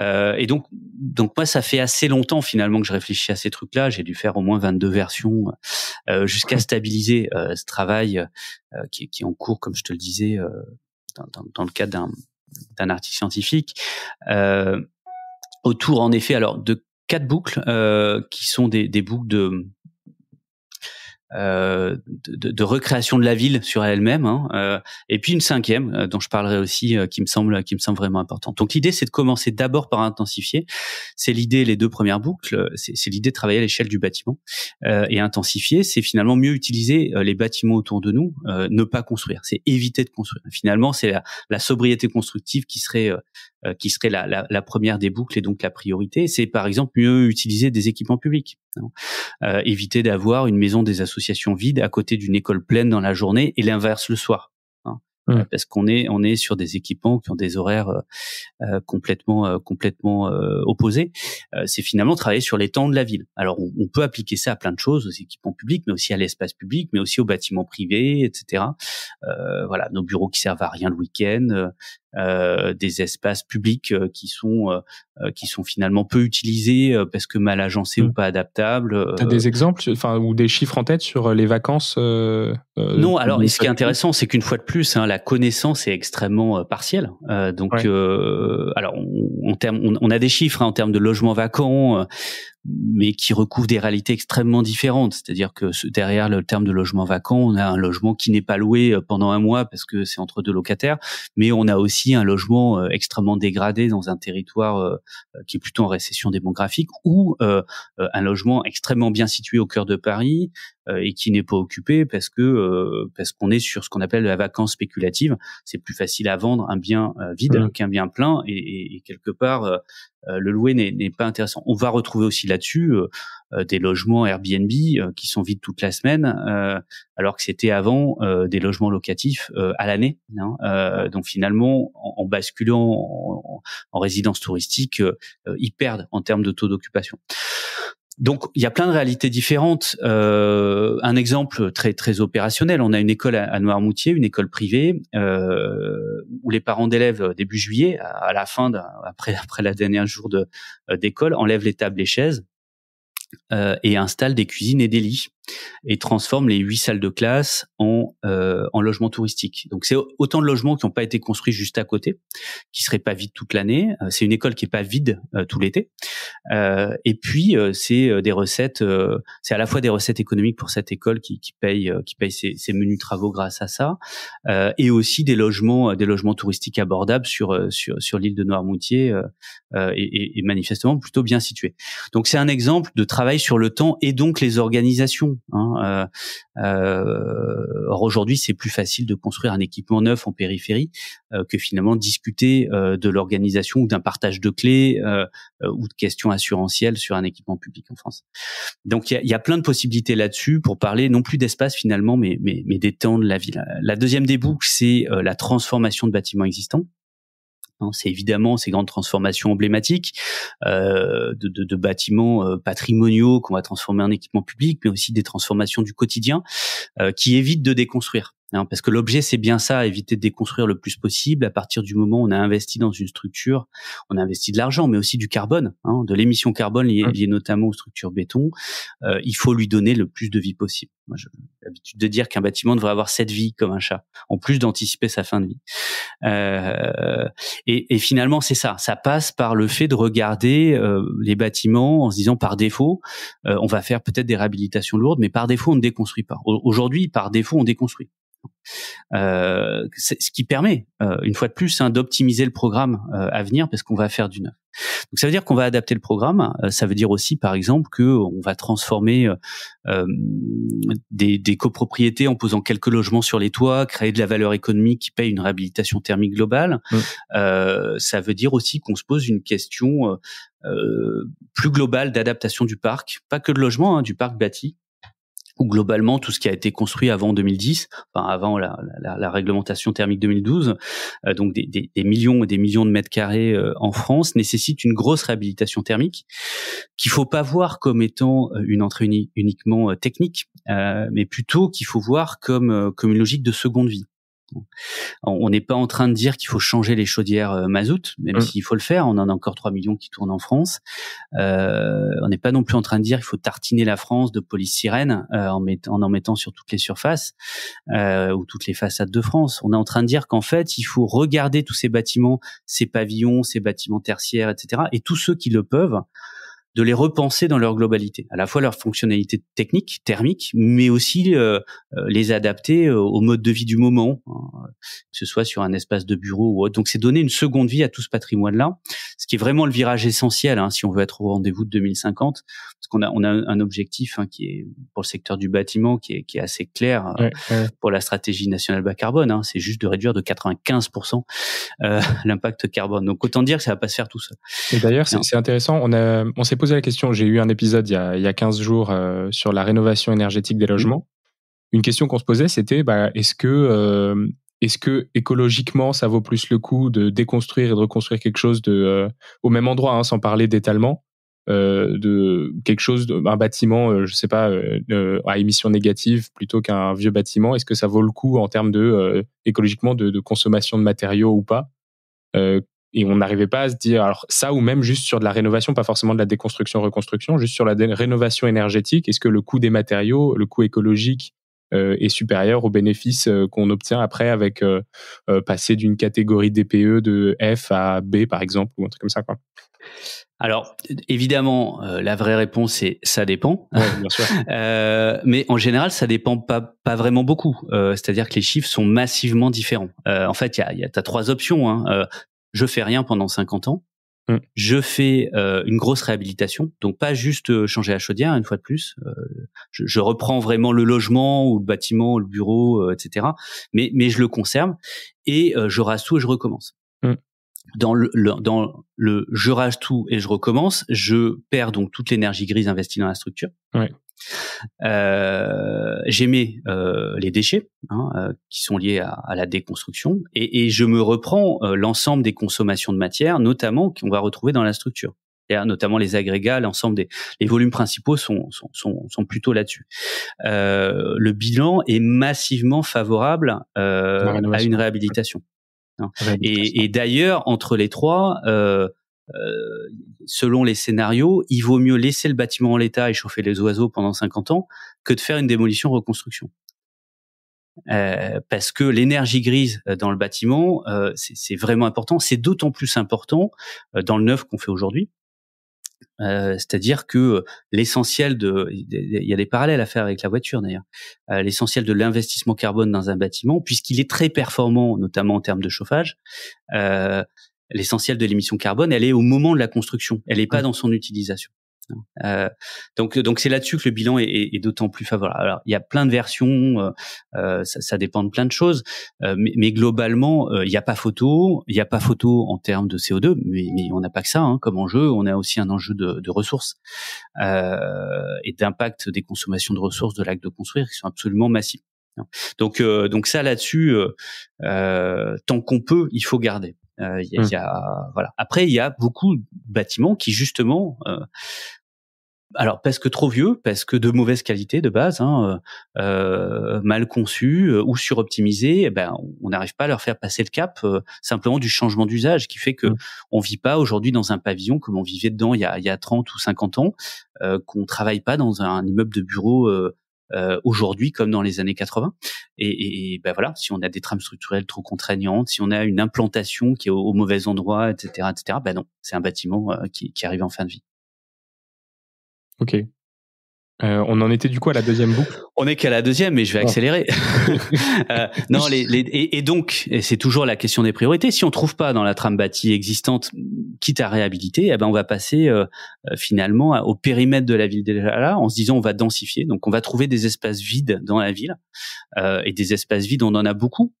Euh, et donc, donc moi, ça fait assez longtemps finalement que je réfléchis à ces trucs-là. J'ai dû faire au moins 22 versions euh, jusqu'à stabiliser euh, ce travail qui, est en cours, comme je te le disais, dans, le cadre d'un article scientifique. autour, en effet, alors de quatre boucles qui sont des boucles de euh, de, recréation de la ville sur elle-même, hein, euh, et puis une cinquième euh, dont je parlerai aussi, qui me semble qui me semble vraiment importante. Donc l'idée, c'est de commencer d'abord par intensifier. C'est l'idée les deux premières boucles, c'est l'idée de travailler à l'échelle du bâtiment et intensifier, c'est finalement mieux utiliser les bâtiments autour de nous, ne pas construire, c'est éviter de construire. Finalement, c'est la, sobriété constructive qui serait euh, qui serait la, la, première des boucles et donc la priorité, c'est par exemple mieux utiliser des équipements publics. Hein. Euh, éviter d'avoir une maison des associations vide à côté d'une école pleine dans la journée et l'inverse le soir. Hein. Mmh. Euh, parce qu'on est on est sur des équipements qui ont des horaires complètement complètement opposés. c'est finalement travailler sur les temps de la ville. Alors on, on, peut appliquer ça à plein de choses aux équipements publics, mais aussi à l'espace public, mais aussi aux bâtiments privés, etc. voilà, nos bureaux qui servent à rien le week-end, euh, des espaces publics euh, qui sont euh, qui sont finalement peu utilisés parce que mal agencés ou mm. pas adaptables. T'as des exemples, enfin ou des chiffres en tête sur les vacances Non, alors ce qui est intéressant, c'est qu'une fois de plus, hein, la connaissance est extrêmement partielle. donc, alors on, on, a des chiffres hein, en termes de logements vacants mais qui recouvrent des réalités extrêmement différentes. C'est-à-dire que derrière le terme de logement vacant, on a un logement qui n'est pas loué pendant un mois parce que c'est entre deux locataires, mais on a aussi un logement euh, extrêmement dégradé dans un territoire euh, euh, qui est plutôt en récession démographique ou un logement extrêmement bien situé au cœur de Paris euh, et qui n'est pas occupé parce que euh, parce qu'on est sur ce qu'on appelle la vacance spéculative. C'est plus facile à vendre un bien euh, vide mmh. qu'un bien plein et, et, quelque part le louer n'est pas intéressant. On va retrouver aussi là-dessus des logements Airbnb qui sont vides toute la semaine, alors que c'était avant des logements locatifs à l'année. Hein, donc finalement, en, basculant en, en, résidence touristique, ils perdent en termes de taux d'occupation donc il y a plein de réalités différentes. Euh, un exemple très très opérationnel, on a une école à, Noirmoutier, une école privée euh, où les parents d'élèves euh, début juillet, à, la fin après après la dernière jour de d'école, enlèvent les tables, les chaises et installent des cuisines et des lits et transforme les huit salles de classe en, euh, en logements touristiques. Donc c'est autant de logements qui n'ont pas été construits juste à côté, qui seraient pas vides toute l'année. Euh, c'est une école qui n'est pas vide euh, tout l'été. et puis c'est des recettes, c'est à la fois des recettes économiques pour cette école qui, qui paye qui paye ses, ses, menus travaux grâce à ça, et aussi des logements des logements touristiques abordables sur sur, sur l'île de Noirmoutier et, et manifestement plutôt bien situés. Donc c'est un exemple de travail sur le temps et donc les organisations Hein, euh, euh, or aujourd'hui, c'est plus facile de construire un équipement neuf en périphérie euh, que finalement discuter de l'organisation ou d'un partage de clés ou de questions assurantielles sur un équipement public en France. Donc il y a, plein de possibilités là-dessus pour parler non plus d'espace finalement, mais, mais, des temps de la ville. La deuxième des débouche c'est la transformation de bâtiments existants. Hein, c'est évidemment ces grandes transformations emblématiques euh, de, bâtiments euh, patrimoniaux qu'on va transformer en équipement public, mais aussi des transformations du quotidien euh, qui évitent de déconstruire. Hein, parce que l'objet, c'est bien ça, éviter de déconstruire le plus possible. À partir du moment où on a investi dans une structure, on a investi de l'argent, mais aussi du carbone, hein, de l'émission carbone liée, mmh. notamment aux structures béton. Euh, il faut lui donner le plus de vie possible. Moi, j'ai l'habitude de dire qu'un bâtiment devrait avoir cette vie comme un chat, en plus d'anticiper sa fin de vie. Euh, et, et, finalement, c'est ça. Ça passe par le fait de regarder euh, les bâtiments en se disant par défaut, euh, on va faire peut-être des réhabilitations lourdes, mais par défaut, on ne déconstruit pas. Aujourd'hui, par défaut, on déconstruit. Euh, ce qui permet, euh, une fois de plus, hein, d'optimiser le programme euh, à venir parce qu'on va faire du neuf. Donc ça veut dire qu'on va adapter le programme. Euh, ça veut dire aussi, par exemple, que on va transformer des, des, copropriétés en posant quelques logements sur les toits, créer de la valeur économique qui paye une réhabilitation thermique globale. Mmh. ça veut dire aussi qu'on se pose une question plus globale d'adaptation du parc, pas que de logement, hein, du parc bâti, ou globalement tout ce qui a été construit avant 2010, enfin avant la, réglementation thermique 2012, euh, donc des, millions et des millions de mètres carrés euh, en France, nécessite une grosse réhabilitation thermique qu'il faut pas voir comme étant euh, une entrée uniquement technique, mais plutôt qu'il faut voir comme comme une logique de seconde vie. On n'est pas en train de dire qu'il faut changer les chaudières euh, mazout, même mm. s'il faut le faire. On en a encore 3 millions qui tournent en France. Euh, on n'est pas non plus en train de dire qu'il faut tartiner la France de police sirène euh, en, en, mettant sur toutes les surfaces ou toutes les façades de France. On est en train de dire qu'en fait, il faut regarder tous ces bâtiments, ces pavillons, ces bâtiments tertiaires, etc. Et tous ceux qui le peuvent, de les repenser dans leur globalité, à la fois leur fonctionnalité technique, thermique, mais aussi euh, euh, les adapter euh, au mode de vie du moment, hein, que ce soit sur un espace de bureau ou autre. Donc c'est donner une seconde vie à tout ce patrimoine-là, ce qui est vraiment le virage essentiel hein, si on veut être au rendez-vous de 2050, parce qu'on a, on a un objectif hein, qui est pour le secteur du bâtiment qui est, qui est assez clair pour la stratégie nationale bas carbone, hein, c'est juste de réduire de 95% l'impact carbone. Donc autant dire que ça va pas se faire tout seul. Et d'ailleurs c'est intéressant, on, on s'est posé la question, j'ai eu un épisode il y a, 15 jours euh, sur la rénovation énergétique des mmh. logements. Une question qu'on se posait, c'était bah, est-ce que, euh, est que écologiquement, ça vaut plus le coup de déconstruire et de reconstruire quelque chose de, euh, au même endroit, hein, sans parler d'étalement, de quelque chose, un bâtiment, je sais pas, à émission négative plutôt qu'un vieux bâtiment Est-ce que ça vaut le coup en termes de écologiquement de, consommation de matériaux ou pas et on n'arrivait pas à se dire alors ça ou même juste sur de la rénovation, pas forcément de la déconstruction reconstruction, juste sur la rénovation énergétique. Est-ce que le coût des matériaux, le coût écologique euh, est supérieur aux bénéfices euh, qu'on obtient après avec euh, passer d'une catégorie DPE de F à B par exemple ou un truc comme ça quoi. Alors, évidemment, la vraie réponse est ça dépend. bien sûr. mais en général, ça dépend pas, vraiment beaucoup. C'est-à-dire que les chiffres sont massivement différents. en fait, il y a, as trois options. Hein je fais rien pendant 50 ans. Mm. Je fais euh, une grosse réhabilitation, donc pas juste euh, changer la chaudière une fois de plus. Euh, je, reprends vraiment le logement ou le bâtiment, le bureau, etc. Mais, je le conserve et je rase tout et je recommence. Mm. Dans le, dans le je rase tout et je recommence, je perds donc toute l'énergie grise investie dans la structure j'émets euh, J'aimais euh, les déchets hein, euh, qui sont liés à, la déconstruction et, je me reprends l'ensemble des consommations de matière, notamment qu'on va retrouver dans la structure. notamment les agrégats, l'ensemble des les volumes principaux sont, sont, plutôt là-dessus. le bilan est massivement favorable à une réhabilitation. Et, et d'ailleurs, entre les trois, euh, euh, selon les scénarios, il vaut mieux laisser le bâtiment en l'état et chauffer les oiseaux pendant 50 ans que de faire une démolition-reconstruction. Euh, parce que l'énergie grise euh, dans le bâtiment, euh, c'est vraiment important. C'est d'autant plus important euh, dans le neuf qu'on fait aujourd'hui. C'est-à-dire que l'essentiel de, il y a des parallèles à faire avec la voiture d'ailleurs. l'essentiel de l'investissement carbone dans un bâtiment, puisqu'il est très performant, notamment en termes de chauffage, l'essentiel de l'émission carbone, elle est au moment de la construction, elle n'est pas dans son utilisation. Euh, donc donc c'est là-dessus que le bilan est, est, d'autant plus favorable. Alors il y a plein de versions, euh, euh ça, ça, dépend de plein de choses, euh, mais, mais, globalement euh, il n'y a pas photo, il n'y a pas photo en termes de CO2, mais, mais on n'a pas que ça hein, comme enjeu, on a aussi un enjeu de, de ressources et d'impact des consommations de ressources de l'acte de construire qui sont absolument massives. Donc donc ça là-dessus, tant qu'on peut, il faut garder. Euh, mmh. y a, voilà. Après, il y a beaucoup de bâtiments qui justement euh, alors parce que trop vieux, parce que de mauvaise qualité de base, hein, euh, euh mal conçus euh, ou suroptimisés eh ben on n'arrive pas à leur faire passer le cap simplement du changement d'usage qui fait que mmh. on vit pas aujourd'hui dans un pavillon comme on vivait dedans il y a, y a 30 ou 50 ans, qu'on travaille pas dans un immeuble de bureau euh, aujourd'hui comme dans les années 80. Et, et, ben voilà, si on a des trames structurelles trop contraignantes, si on a une implantation qui est au, mauvais endroit, etc., etc. Ben non, c'est un bâtiment euh, qui, qui arrive en fin de vie. Ok, euh, on en était du coup à la deuxième boucle. On est qu'à la deuxième, mais je vais oh. accélérer. Euh, non, et, donc, c'est toujours la question des priorités. Si on trouve pas dans la trame bâtie existante, quitte à réhabiliter, eh ben on va passer euh, finalement au périmètre de la ville déjà là, en se disant on va densifier. Donc on va trouver des espaces vides dans la ville et des espaces vides, on en a beaucoup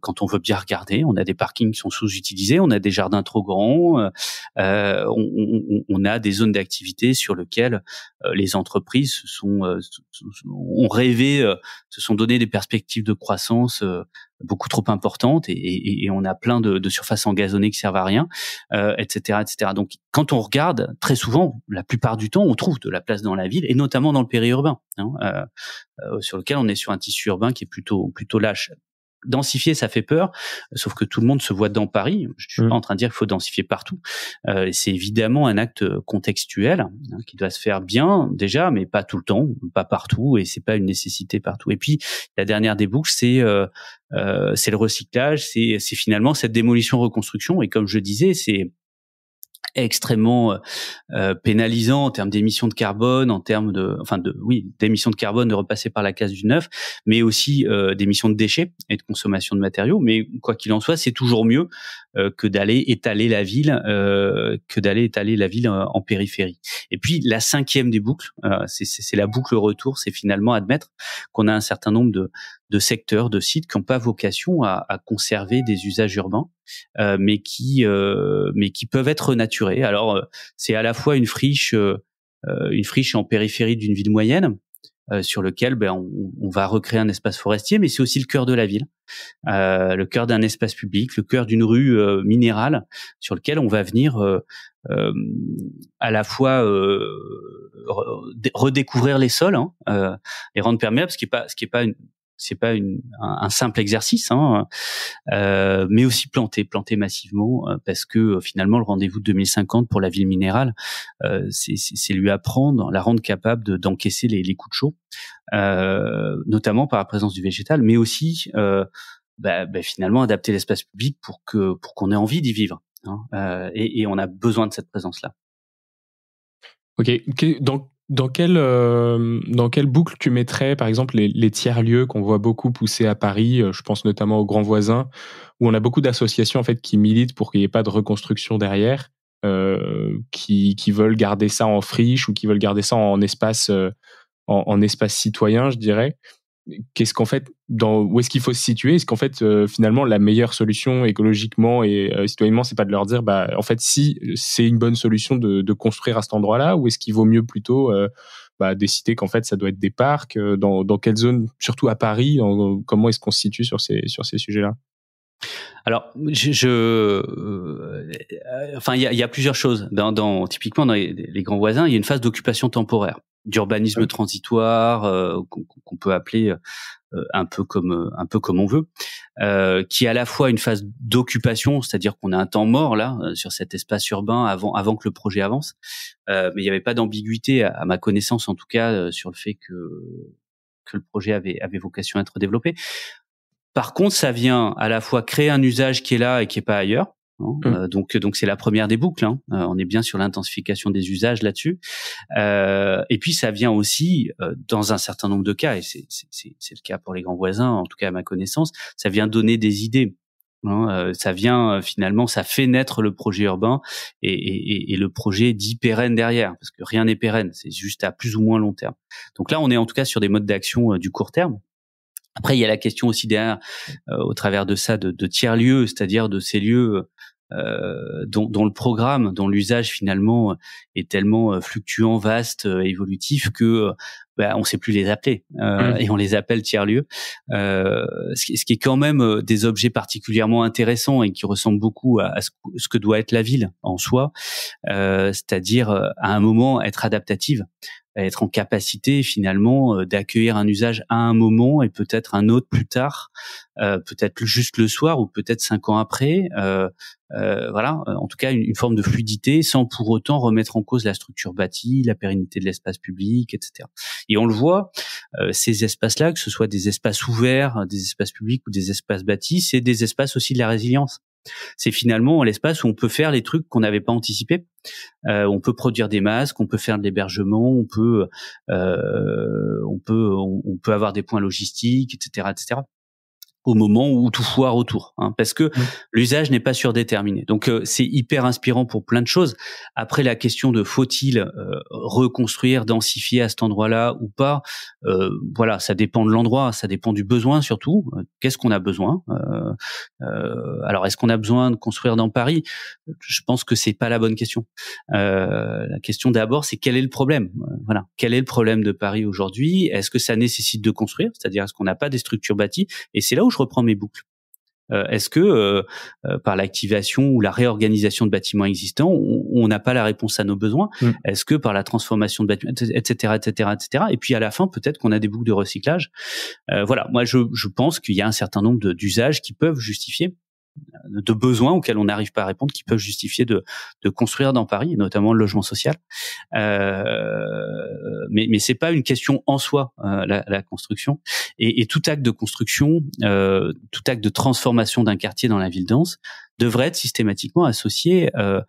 quand on veut bien regarder. On a des parkings qui sont sous-utilisés, on a des jardins trop grands, on, on, a des zones d'activité sur lesquelles les entreprises se sont, euh, ont rêvé, euh, se sont donné des perspectives de croissance euh, beaucoup trop importantes et, on a plein de, surfaces engazonnées qui servent à rien, etc., etc. Donc, quand on regarde, très souvent, la plupart du temps, on trouve de la place dans la ville et notamment dans le périurbain, hein, sur lequel on est sur un tissu urbain qui est plutôt plutôt lâche densifier, ça fait peur. Sauf que tout le monde se voit dans Paris. Je suis mmh. pas en train de dire qu'il faut densifier partout. Euh, c'est évidemment un acte contextuel hein, qui doit se faire bien déjà, mais pas tout le temps, pas partout, et c'est pas une nécessité partout. Et puis la dernière des boucles, c'est euh, euh, c'est le recyclage, c'est finalement cette démolition reconstruction. Et comme je disais, c'est extrêmement euh, euh, pénalisant en termes d'émissions de carbone, en termes de, enfin de, oui, d'émissions de carbone de repasser par la case du neuf, mais aussi euh, d'émissions de déchets et de consommation de matériaux. Mais quoi qu'il en soit, c'est toujours mieux euh, que d'aller étaler la ville, euh, que d'aller étaler la ville euh, en périphérie. Et puis la cinquième des boucles, c'est la boucle retour, c'est finalement admettre qu'on a un certain nombre de, secteurs, de sites qui n'ont pas vocation à, conserver des usages urbains, mais qui mais qui peuvent être renaturés. Alors c'est à la fois une friche une friche en périphérie d'une ville moyenne sur lequel ben, on, on, va recréer un espace forestier, mais c'est aussi le cœur de la ville. Euh, le cœur d'un espace public, le cœur d'une rue euh, minérale sur lequel on va venir euh, à la fois redécouvrir les sols hein, et rendre perméable, ce qui n'est pas ce qui est pas une, c'est pas un, simple exercice, hein, euh, mais aussi planter, planter massivement, euh, parce que euh, finalement le rendez-vous de 2050 pour la ville minérale, c'est lui apprendre, la rendre capable d'encaisser les, coups de chaud, notamment par la présence du végétal, mais aussi bah, bah, finalement adapter l'espace public pour que qu'on ait envie d'y vivre, hein, et, on a besoin de cette présence là. Ok. donc… Dans quelle, euh, quelle boucle tu mettrais, par exemple, les, tiers-lieux qu'on voit beaucoup pousser à Paris euh, Je pense notamment aux Grands Voisins, où on a beaucoup d'associations en fait qui militent pour qu'il n'y ait pas de reconstruction derrière, euh, qui, veulent garder ça en friche ou qui veulent garder ça en espace, en, espace citoyen, je dirais qu'est-ce qu'en fait, où est-ce qu'il faut se situer Est-ce qu'en fait, euh, finalement, la meilleure solution écologiquement et citoyennement, euh, citoyennement, c'est pas de leur dire, bah, en fait, si c'est une bonne solution de, construire à cet endroit-là, ou est-ce qu'il vaut mieux plutôt euh, bah, décider qu'en fait, ça doit être des parcs dans, quelle zone, surtout à Paris, comment est-ce qu'on se situe sur ces, sur ces sujets-là alors, enfin, il y a, plusieurs choses. Dans, typiquement dans les, grands voisins, il y a une phase d'occupation temporaire d'urbanisme transitoire euh, qu'on peut appeler euh, euh, un peu comme un peu comme on veut, qui est à la fois une phase d'occupation, c'est-à-dire qu'on a un temps mort là sur cet espace urbain avant avant que le projet avance, mais il n'y avait pas d'ambiguïté à, à, ma connaissance en tout cas sur le fait que que le projet avait avait vocation à être développé. Par contre, ça vient à la fois créer un usage qui est là et qui est pas ailleurs, Hein, mmh. euh, donc donc c'est la première des boucles. Hein. Euh, on est bien sur l'intensification des usages là-dessus. Euh, et puis ça vient aussi dans un certain nombre de cas et c'est le cas pour les grands voisins, en tout cas à ma connaissance, ça vient donner des idées hein. ça vient finalement, ça fait naître le projet urbain et, et, et le projet dit pérenne derrière, parce que rien n'est pérenne, c'est juste à plus ou moins long terme. Donc là, on est en tout cas sur des modes d'action du court terme. Après, il y a la question aussi derrière, au travers de ça, de, de tiers-lieux, c'est-à-dire de ces lieux euh, dont, le programme, dont l'usage finalement est tellement euh, fluctuant, vaste, euh, évolutif que bah, on ne sait plus les appeler mmh. et on les appelle tiers lieux. ce, qui est quand même des objets particulièrement intéressants et qui ressemblent beaucoup à, ce, que doit être la ville en soi, c'est-à-dire à un moment être adaptative être en capacité finalement euh, d'accueillir un usage à un moment et peut-être un autre plus tard, euh, peut-être juste le soir ou peut-être cinq ans après. Euh, voilà, en tout cas une, forme de fluidité sans pour autant remettre en cause la structure bâtie, la pérennité de l'espace public, etc. Et on le voit, ces espaces-là, que ce soit des espaces ouverts, des espaces publics ou des espaces bâtis, c'est des espaces aussi de la résilience. C'est finalement l'espace où on peut faire les trucs qu'on n'avait pas anticipés euh, on peut produire des masques, on peut faire de l'hébergement, on peut, euh, on peut, on, peut avoir des points logistiques, etc., etc au moment où tout foire autour, hein, parce que l'usage n'est pas surdéterminé. Donc euh, c'est hyper inspirant pour plein de choses. Après la question de faut-il euh, reconstruire, densifier à cet endroit-là ou pas, euh, voilà, ça dépend de l'endroit, ça dépend du besoin surtout. Qu'est-ce qu'on a besoin Alors est-ce qu'on a besoin de construire dans Paris Je pense que c'est pas la bonne question. la question d'abord, c'est quel est le problème Voilà, quel est le problème de Paris aujourd'hui Est-ce que ça nécessite de construire C'est-à-dire est-ce qu'on n'a pas des structures bâties Et c'est là où je reprends mes boucles euh, Est-ce que euh, euh, par l'activation ou la réorganisation de bâtiments existants, on n'a pas la réponse à nos besoins mm. Est-ce que par la transformation de bâtiments, etc., etc., etc. Et puis à la fin, peut-être qu'on a des boucles de recyclage. voilà, moi je, je pense qu'il y a un certain nombre d'usages qui peuvent justifier de besoins auxquels on n'arrive pas à répondre, qui peuvent justifier de, construire dans Paris, notamment le logement social. Euh, mais mais c'est pas une question en soi euh, la, construction. Et, tout acte de construction, euh, tout acte de transformation d'un quartier dans la ville d'Anse, devrait être systématiquement associé euh,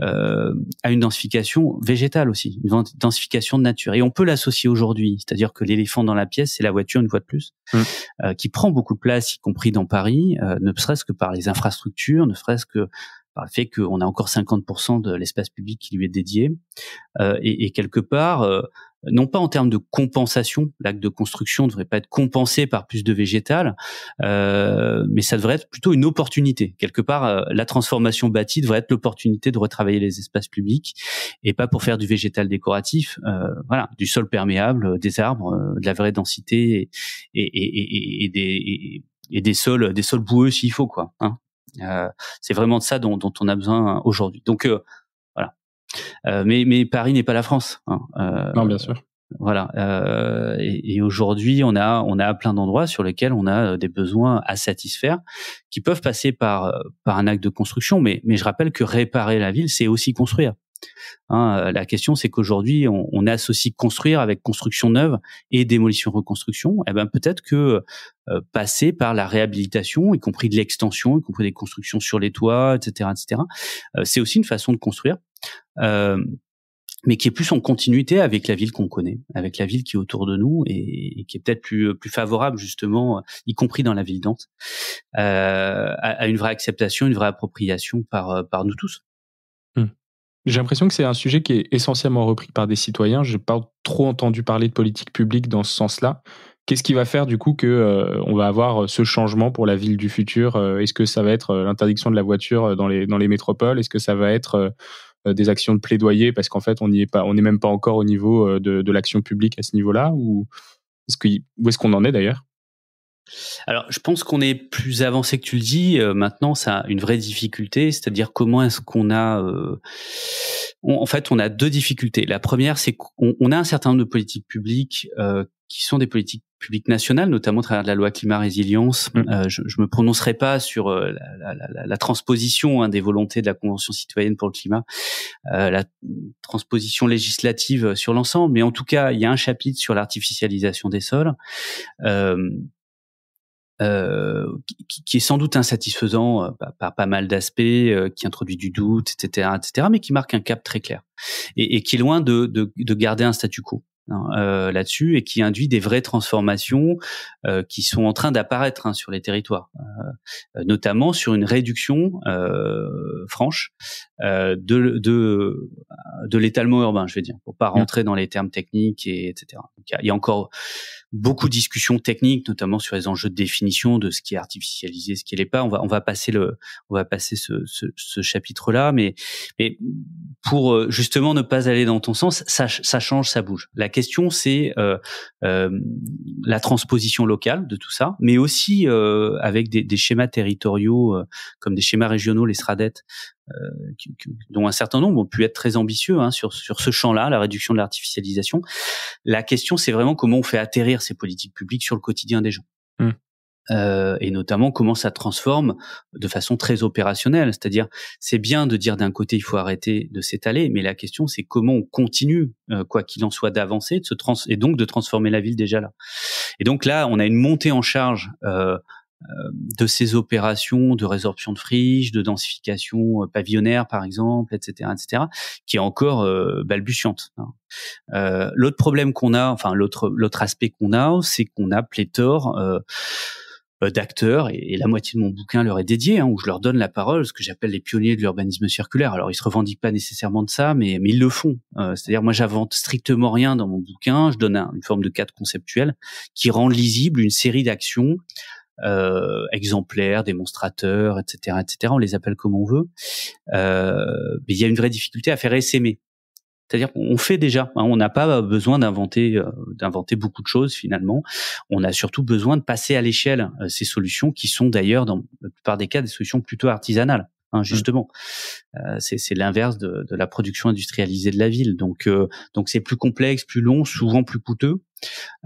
euh, à une densification végétale aussi, une densification de nature. Et on peut l'associer aujourd'hui, c'est-à-dire que l'éléphant dans la pièce, c'est la voiture une fois de plus, mmh. euh, qui prend beaucoup de place, y compris dans Paris, ne serait-ce que par les infrastructures, ne serait-ce que par le fait qu'on a encore 50% de l'espace public qui lui est dédié. Euh, et, quelque part, euh, non pas en termes de compensation, l'acte de construction ne devrait pas être compensé par plus de végétal, euh, mais ça devrait être plutôt une opportunité. Quelque part, la transformation bâtie devrait être l'opportunité de retravailler les espaces publics et pas pour faire du végétal décoratif, voilà, du sol perméable, des arbres, de la vraie densité et, des des sols des sols boueux s'il faut quoi hein euh, c'est vraiment de ça dont, on a besoin aujourd'hui. Donc euh, voilà. Euh, mais, Paris n'est pas la France. Hein. non, bien sûr. Voilà. et, aujourd'hui, on a on a plein d'endroits sur lesquels on a des besoins à satisfaire, qui peuvent passer par par un acte de construction. Mais mais je rappelle que réparer la ville, c'est aussi construire. Hein, euh, la question, c'est qu'aujourd'hui, on, associe construire avec construction neuve et démolition-reconstruction. Eh ben, peut-être que euh, passer par la réhabilitation, y compris de l'extension, y compris des constructions sur les toits, etc., etc., euh, c'est aussi une façon de construire. mais qui est plus en continuité avec la ville qu'on connaît, avec la ville qui est autour de nous et, qui est peut-être plus plus favorable justement, y compris dans la ville d'Ante, à, à, une vraie acceptation, une vraie appropriation par par nous tous. J'ai l'impression que c'est un sujet qui est essentiellement repris par des citoyens. Je n'ai pas trop entendu parler de politique publique dans ce sens-là. Qu'est-ce qui va faire du coup que euh, on va avoir euh, ce changement pour la ville du futur euh, Est-ce que ça va être l'interdiction de la voiture dans les dans les métropoles Est-ce que ça va être des actions de plaidoyer parce qu'en fait on n'y est pas, on n'est même pas encore au niveau de, l'action publique à ce niveau-là Ou ce que, où est-ce qu'on en est d'ailleurs alors, je pense qu'on est plus avancé que tu le dis. Euh, maintenant, ça a une vraie difficulté, c'est-à-dire comment est-ce qu'on a... Euh, en fait, on a deux difficultés. La première, c'est qu'on a un certain nombre de politiques publiques euh, qui sont des politiques publiques nationales, notamment à travers de la loi climat résilience. Mmh. je, ne me prononcerai pas sur la, transposition hein, des volontés de la Convention citoyenne pour le climat, la transposition législative sur l'ensemble, mais en tout cas, il y a un chapitre sur l'artificialisation des sols. Euh, qui, qui, est sans doute insatisfaisant euh, par, par, pas mal d'aspects, euh, qui introduit du doute, etc., etc., mais qui marque un cap très clair et, et qui est loin de, de, de garder un statu quo. Hein, là-dessus et qui induit des vraies transformations qui sont en train d'apparaître hein, sur les territoires, notamment sur une réduction franche euh, de, de, de l'étalement urbain, je vais dire, pour pas mm. rentrer dans les termes techniques et etc. Il y, a encore beaucoup de discussions techniques, notamment sur les enjeux de définition de ce qui est artificialisé, ce qui n'est pas. On va on va passer le on va passer ce, chapitre là, mais mais pour euh, justement ne pas aller dans ton sens, ça, change, ça bouge. La question c'est euh, la transposition locale de tout ça, mais aussi avec des, des, schémas territoriaux comme des schémas régionaux, les SRADET, euh, dont un certain nombre ont pu être très ambitieux hein, sur, sur ce champ-là, la réduction de l'artificialisation. La question, c'est vraiment comment on fait atterrir ces politiques publiques sur le quotidien des gens. Hmm. Euh, et notamment comment ça transforme de façon très opérationnelle. C'est-à-dire, c'est bien de dire d'un côté il faut arrêter de s'étaler, mais la question c'est comment on continue, euh, quoi qu'il en soit, d'avancer, de se trans et donc de transformer la ville déjà là. Et donc là, on a une montée en charge euh, euh, de ces opérations de résorption de friches, de densification euh, pavillonnaire par exemple, etc., etc., qui est encore euh, balbutiante. Hein. Euh, l'autre problème qu'on a, enfin l'autre l'autre aspect qu'on a, c'est qu'on a pléthore euh, d'acteurs, et, la moitié de mon bouquin leur est dédié, hein, où je leur donne la parole, ce que j'appelle les pionniers de l'urbanisme circulaire. Alors, ils se revendiquent pas nécessairement de ça, mais, mais ils le font. C'est-à-dire, moi, j'invente strictement rien dans mon bouquin, je donne une forme de cadre conceptuel qui rend lisible une série d'actions euh, exemplaires, démonstrateurs, etc., etc. On les appelle comme on veut, euh, mais il y a une vraie difficulté à faire essaimer. C'est-à-dire qu'on fait déjà, hein, on n'a pas besoin d'inventer euh, d'inventer beaucoup de choses finalement. On a surtout besoin de passer à l'échelle ces solutions qui sont d'ailleurs dans la plupart des cas des solutions plutôt artisanales. Hein, mmh. justement. c'est l'inverse de, la production industrialisée de la ville. Donc, donc c'est plus complexe, plus long, souvent plus coûteux.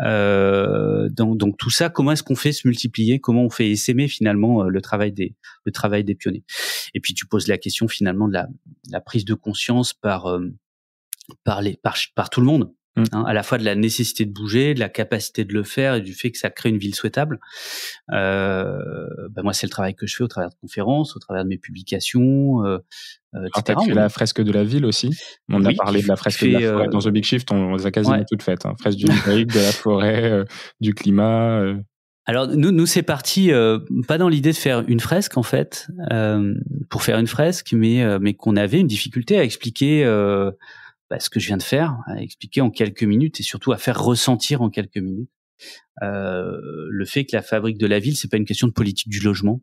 Euh, donc, tout ça, comment est-ce qu'on fait se multiplier Comment on fait essaimer finalement euh, le travail des le travail des pionniers Et puis tu poses la question finalement de la, la prise de conscience par euh, par les par, par tout le monde Mm. Hein, à la fois de la nécessité de bouger, de la capacité de le faire et du fait que ça crée une ville souhaitable. Euh, ben moi, c'est le travail que je fais au travers de conférences, au travers de mes publications, euh, euh, ah, etc. Tu la fresque de la ville aussi. On a parlé de la fresque de la forêt. Euh, dans The Big Shift, on, les a quasiment toutes faites. Hein. Fresque du numérique, de la forêt, du climat. Alors nous, nous c'est parti pas dans l'idée de faire une fresque en fait, euh, pour faire une fresque, mais mais qu'on avait une difficulté à expliquer bah, ce que je viens de faire, à expliquer en quelques minutes et surtout à faire ressentir en quelques minutes euh, le fait que la fabrique de la ville, c'est pas une question de politique du logement,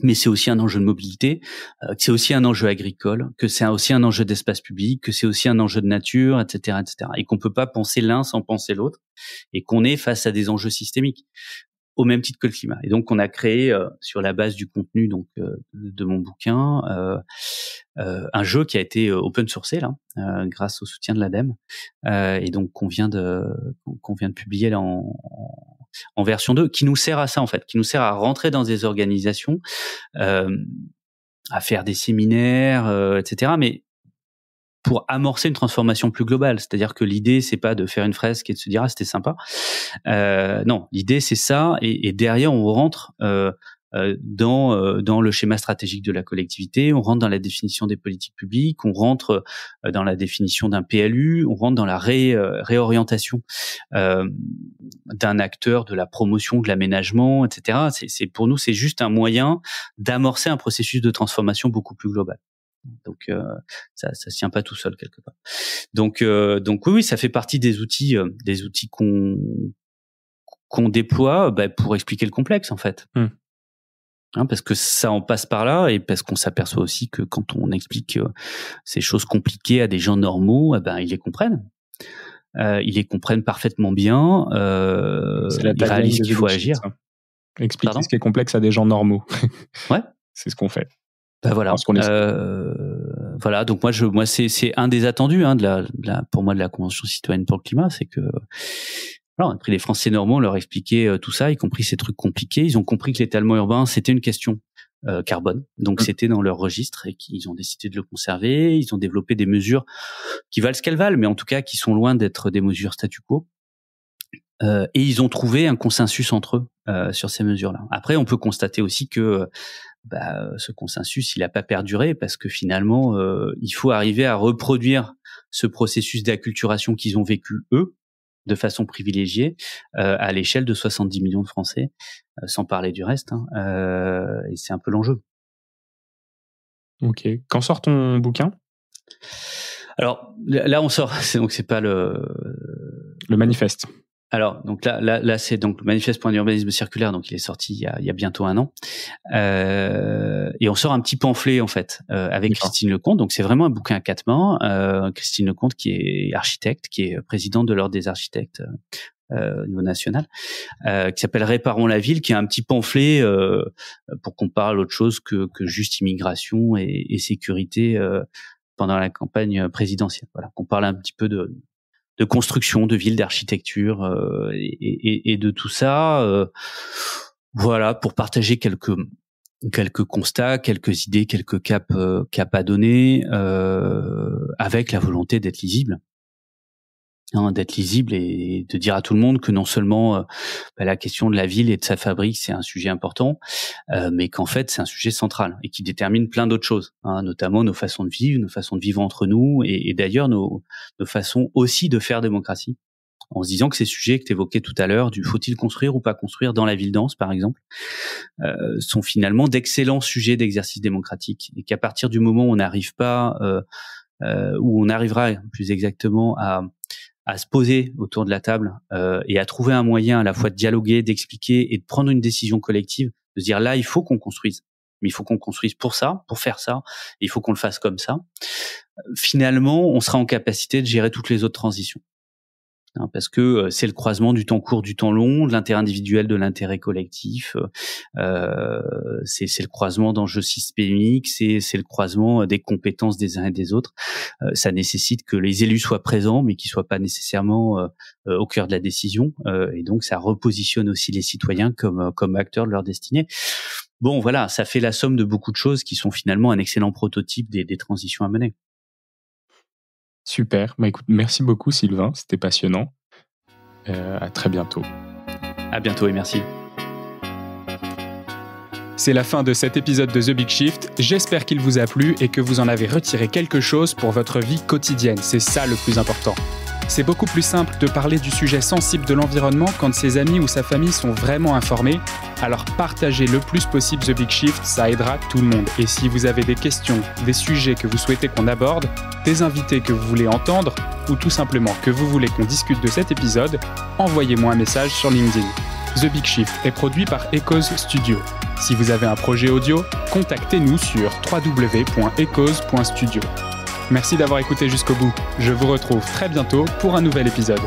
mais c'est aussi un enjeu de mobilité, euh, que c'est aussi un enjeu agricole, que c'est aussi un enjeu d'espace public, que c'est aussi un enjeu de nature, etc., etc. Et qu'on peut pas penser l'un sans penser l'autre, et qu'on est face à des enjeux systémiques au même titre que le climat. Et donc, on a créé euh, sur la base du contenu donc euh, de mon bouquin euh, un jeu qui a été open sourcé là, grâce au soutien de l'ADEME, et donc qu'on vient de qu'on vient de publier en, en version 2, qui nous sert à ça en fait, qui nous sert à rentrer dans des organisations, à faire des séminaires, etc. Mais pour amorcer une transformation plus globale. C'est-à-dire que l'idée, c'est pas de faire une fresque et de se dire ah c'était sympa. Euh, non, l'idée c'est ça, et, derrière on rentre euh, euh, dans dans le schéma stratégique de la collectivité, on rentre dans la définition des politiques publiques, on rentre dans la définition d'un PLU, on rentre dans la réorientation d'un acteur de la promotion, de l'aménagement, etc. C'est pour nous c'est juste un moyen d'amorcer un processus de transformation beaucoup plus global. Donc euh, ça ça tient pas tout seul quelque part. Donc euh, oui ça fait partie des outils euh, des outils qu'on déploie bah, pour expliquer le complexe en fait. Mmh. Hein, parce que ça en passe par là et parce qu'on s'aperçoit aussi que quand on explique ces choses compliquées à des gens normaux, eh ben ils les comprennent. ils les comprennent parfaitement bien. ils réalisent qu'il faut agir. Expliquer ce qui est complexe à des gens normaux. C'est ce qu'on fait. Bah, euh, voilà. Donc moi, je, moi, c'est, c'est un des attendus hein, de, la, pour moi, de la Convention citoyenne pour le climat, c'est que alors, les Français normaux, on leur expliquer euh, tout ça, y compris ces trucs compliqués. Ils ont compris que l'étalement urbain, c'était une question euh, carbone, donc mmh. c'était dans leur registre et qu'ils ont décidé de le conserver. Ils ont développé des mesures qui valent ce qu'elles valent, mais en tout cas qui sont loin d'être des mesures statu quo. et ils ont trouvé un consensus entre eux sur ces mesures-là. Après, on peut constater aussi que bah, ce consensus, il n'a pas perduré parce que finalement, euh, il faut arriver à reproduire ce processus d'acculturation qu'ils ont vécu eux de façon privilégiée euh, à l'échelle de 70 millions de Français, euh, sans parler du reste. Hein, et c'est un peu l'enjeu. Ok. Quand sort ton bouquin Alors là, on sort. Donc c'est pas le le manifeste. Alors, donc là, là, c'est donc le manifeste pour un urbanisme circulaire, donc il est sorti il y a, bientôt un an. Euh, et on sort un petit pamphlet, en fait, euh, avec Christine Lecomte. Donc c'est vraiment un bouquin à quatre mains. Euh, Christine Lecomte, qui est architecte, qui est présidente de l'Ordre des architectes au niveau national, qui s'appelle Réparons la ville, qui est un petit pamphlet pour qu'on parle autre chose que, juste immigration et, et sécurité pendant la campagne présidentielle. Voilà, qu'on parle un petit peu de de construction, de villes, d'architecture euh, et, de tout ça. Euh, voilà, pour partager quelques quelques constats, quelques idées, quelques caps, euh, cap à donner, avec la volonté d'être lisible, Hein, d'être lisible et de dire à tout le monde que non seulement euh, bah, la question de la ville et de sa fabrique c'est un sujet important, euh, mais qu'en fait c'est un sujet central et qui détermine plein d'autres choses, hein, notamment nos façons de vivre, nos façons de vivre entre nous et, d'ailleurs nos, façons aussi de faire démocratie en se disant que ces sujets que tu évoquais tout à l'heure, du faut-il construire ou pas construire dans la ville dense, par exemple, euh, sont finalement d'excellents sujets d'exercice démocratique. Et qu'à partir du moment où on n'arrive pas, où on arrivera plus exactement à, à se poser autour de la table euh, et à trouver un moyen à la fois de dialoguer, d'expliquer et de prendre une décision collective, de se dire là, il faut qu'on construise, mais il faut qu'on construise pour ça, pour faire ça, il faut qu'on le fasse comme ça, finalement, on sera en capacité de gérer toutes les autres transitions. Hein, parce que euh, c'est le croisement du temps court, du temps long, de l'intérêt individuel, de l'intérêt collectif, euh, euh c'est le croisement d'enjeux systémiques, c'est le croisement euh, des compétences des uns et des autres. ça nécessite que les élus soient présents, mais qu'ils soient pas nécessairement au cœur de la décision, et donc ça repositionne aussi les citoyens comme, comme acteurs de leur destinée. Bon, voilà, ça fait la somme de beaucoup de choses qui sont finalement un excellent prototype des, des transitions à mener. Super. Bah, écoute, merci beaucoup Sylvain, c'était passionnant. Euh, à très bientôt. À bientôt et merci. C'est la fin de cet épisode de The Big Shift. J'espère qu'il vous a plu et que vous en avez retiré quelque chose pour votre vie quotidienne. C'est ça le plus important. C'est beaucoup plus simple de parler du sujet sensible de l'environnement quand ses amis ou sa famille sont vraiment informés, alors partagez le plus possible The Big Shift, ça aidera tout le monde. Et si vous avez des questions, des sujets que vous souhaitez qu'on aborde, des invités que vous voulez entendre, ou tout simplement que vous voulez qu'on discute de cet épisode, envoyez-moi un message sur LinkedIn. The Big Shift est produit par Echoes Studio. Si vous avez un projet audio, contactez-nous sur www.echoes.studio. Merci d'avoir écouté jusqu'au bout. Je vous retrouve très bientôt pour un nouvel épisode.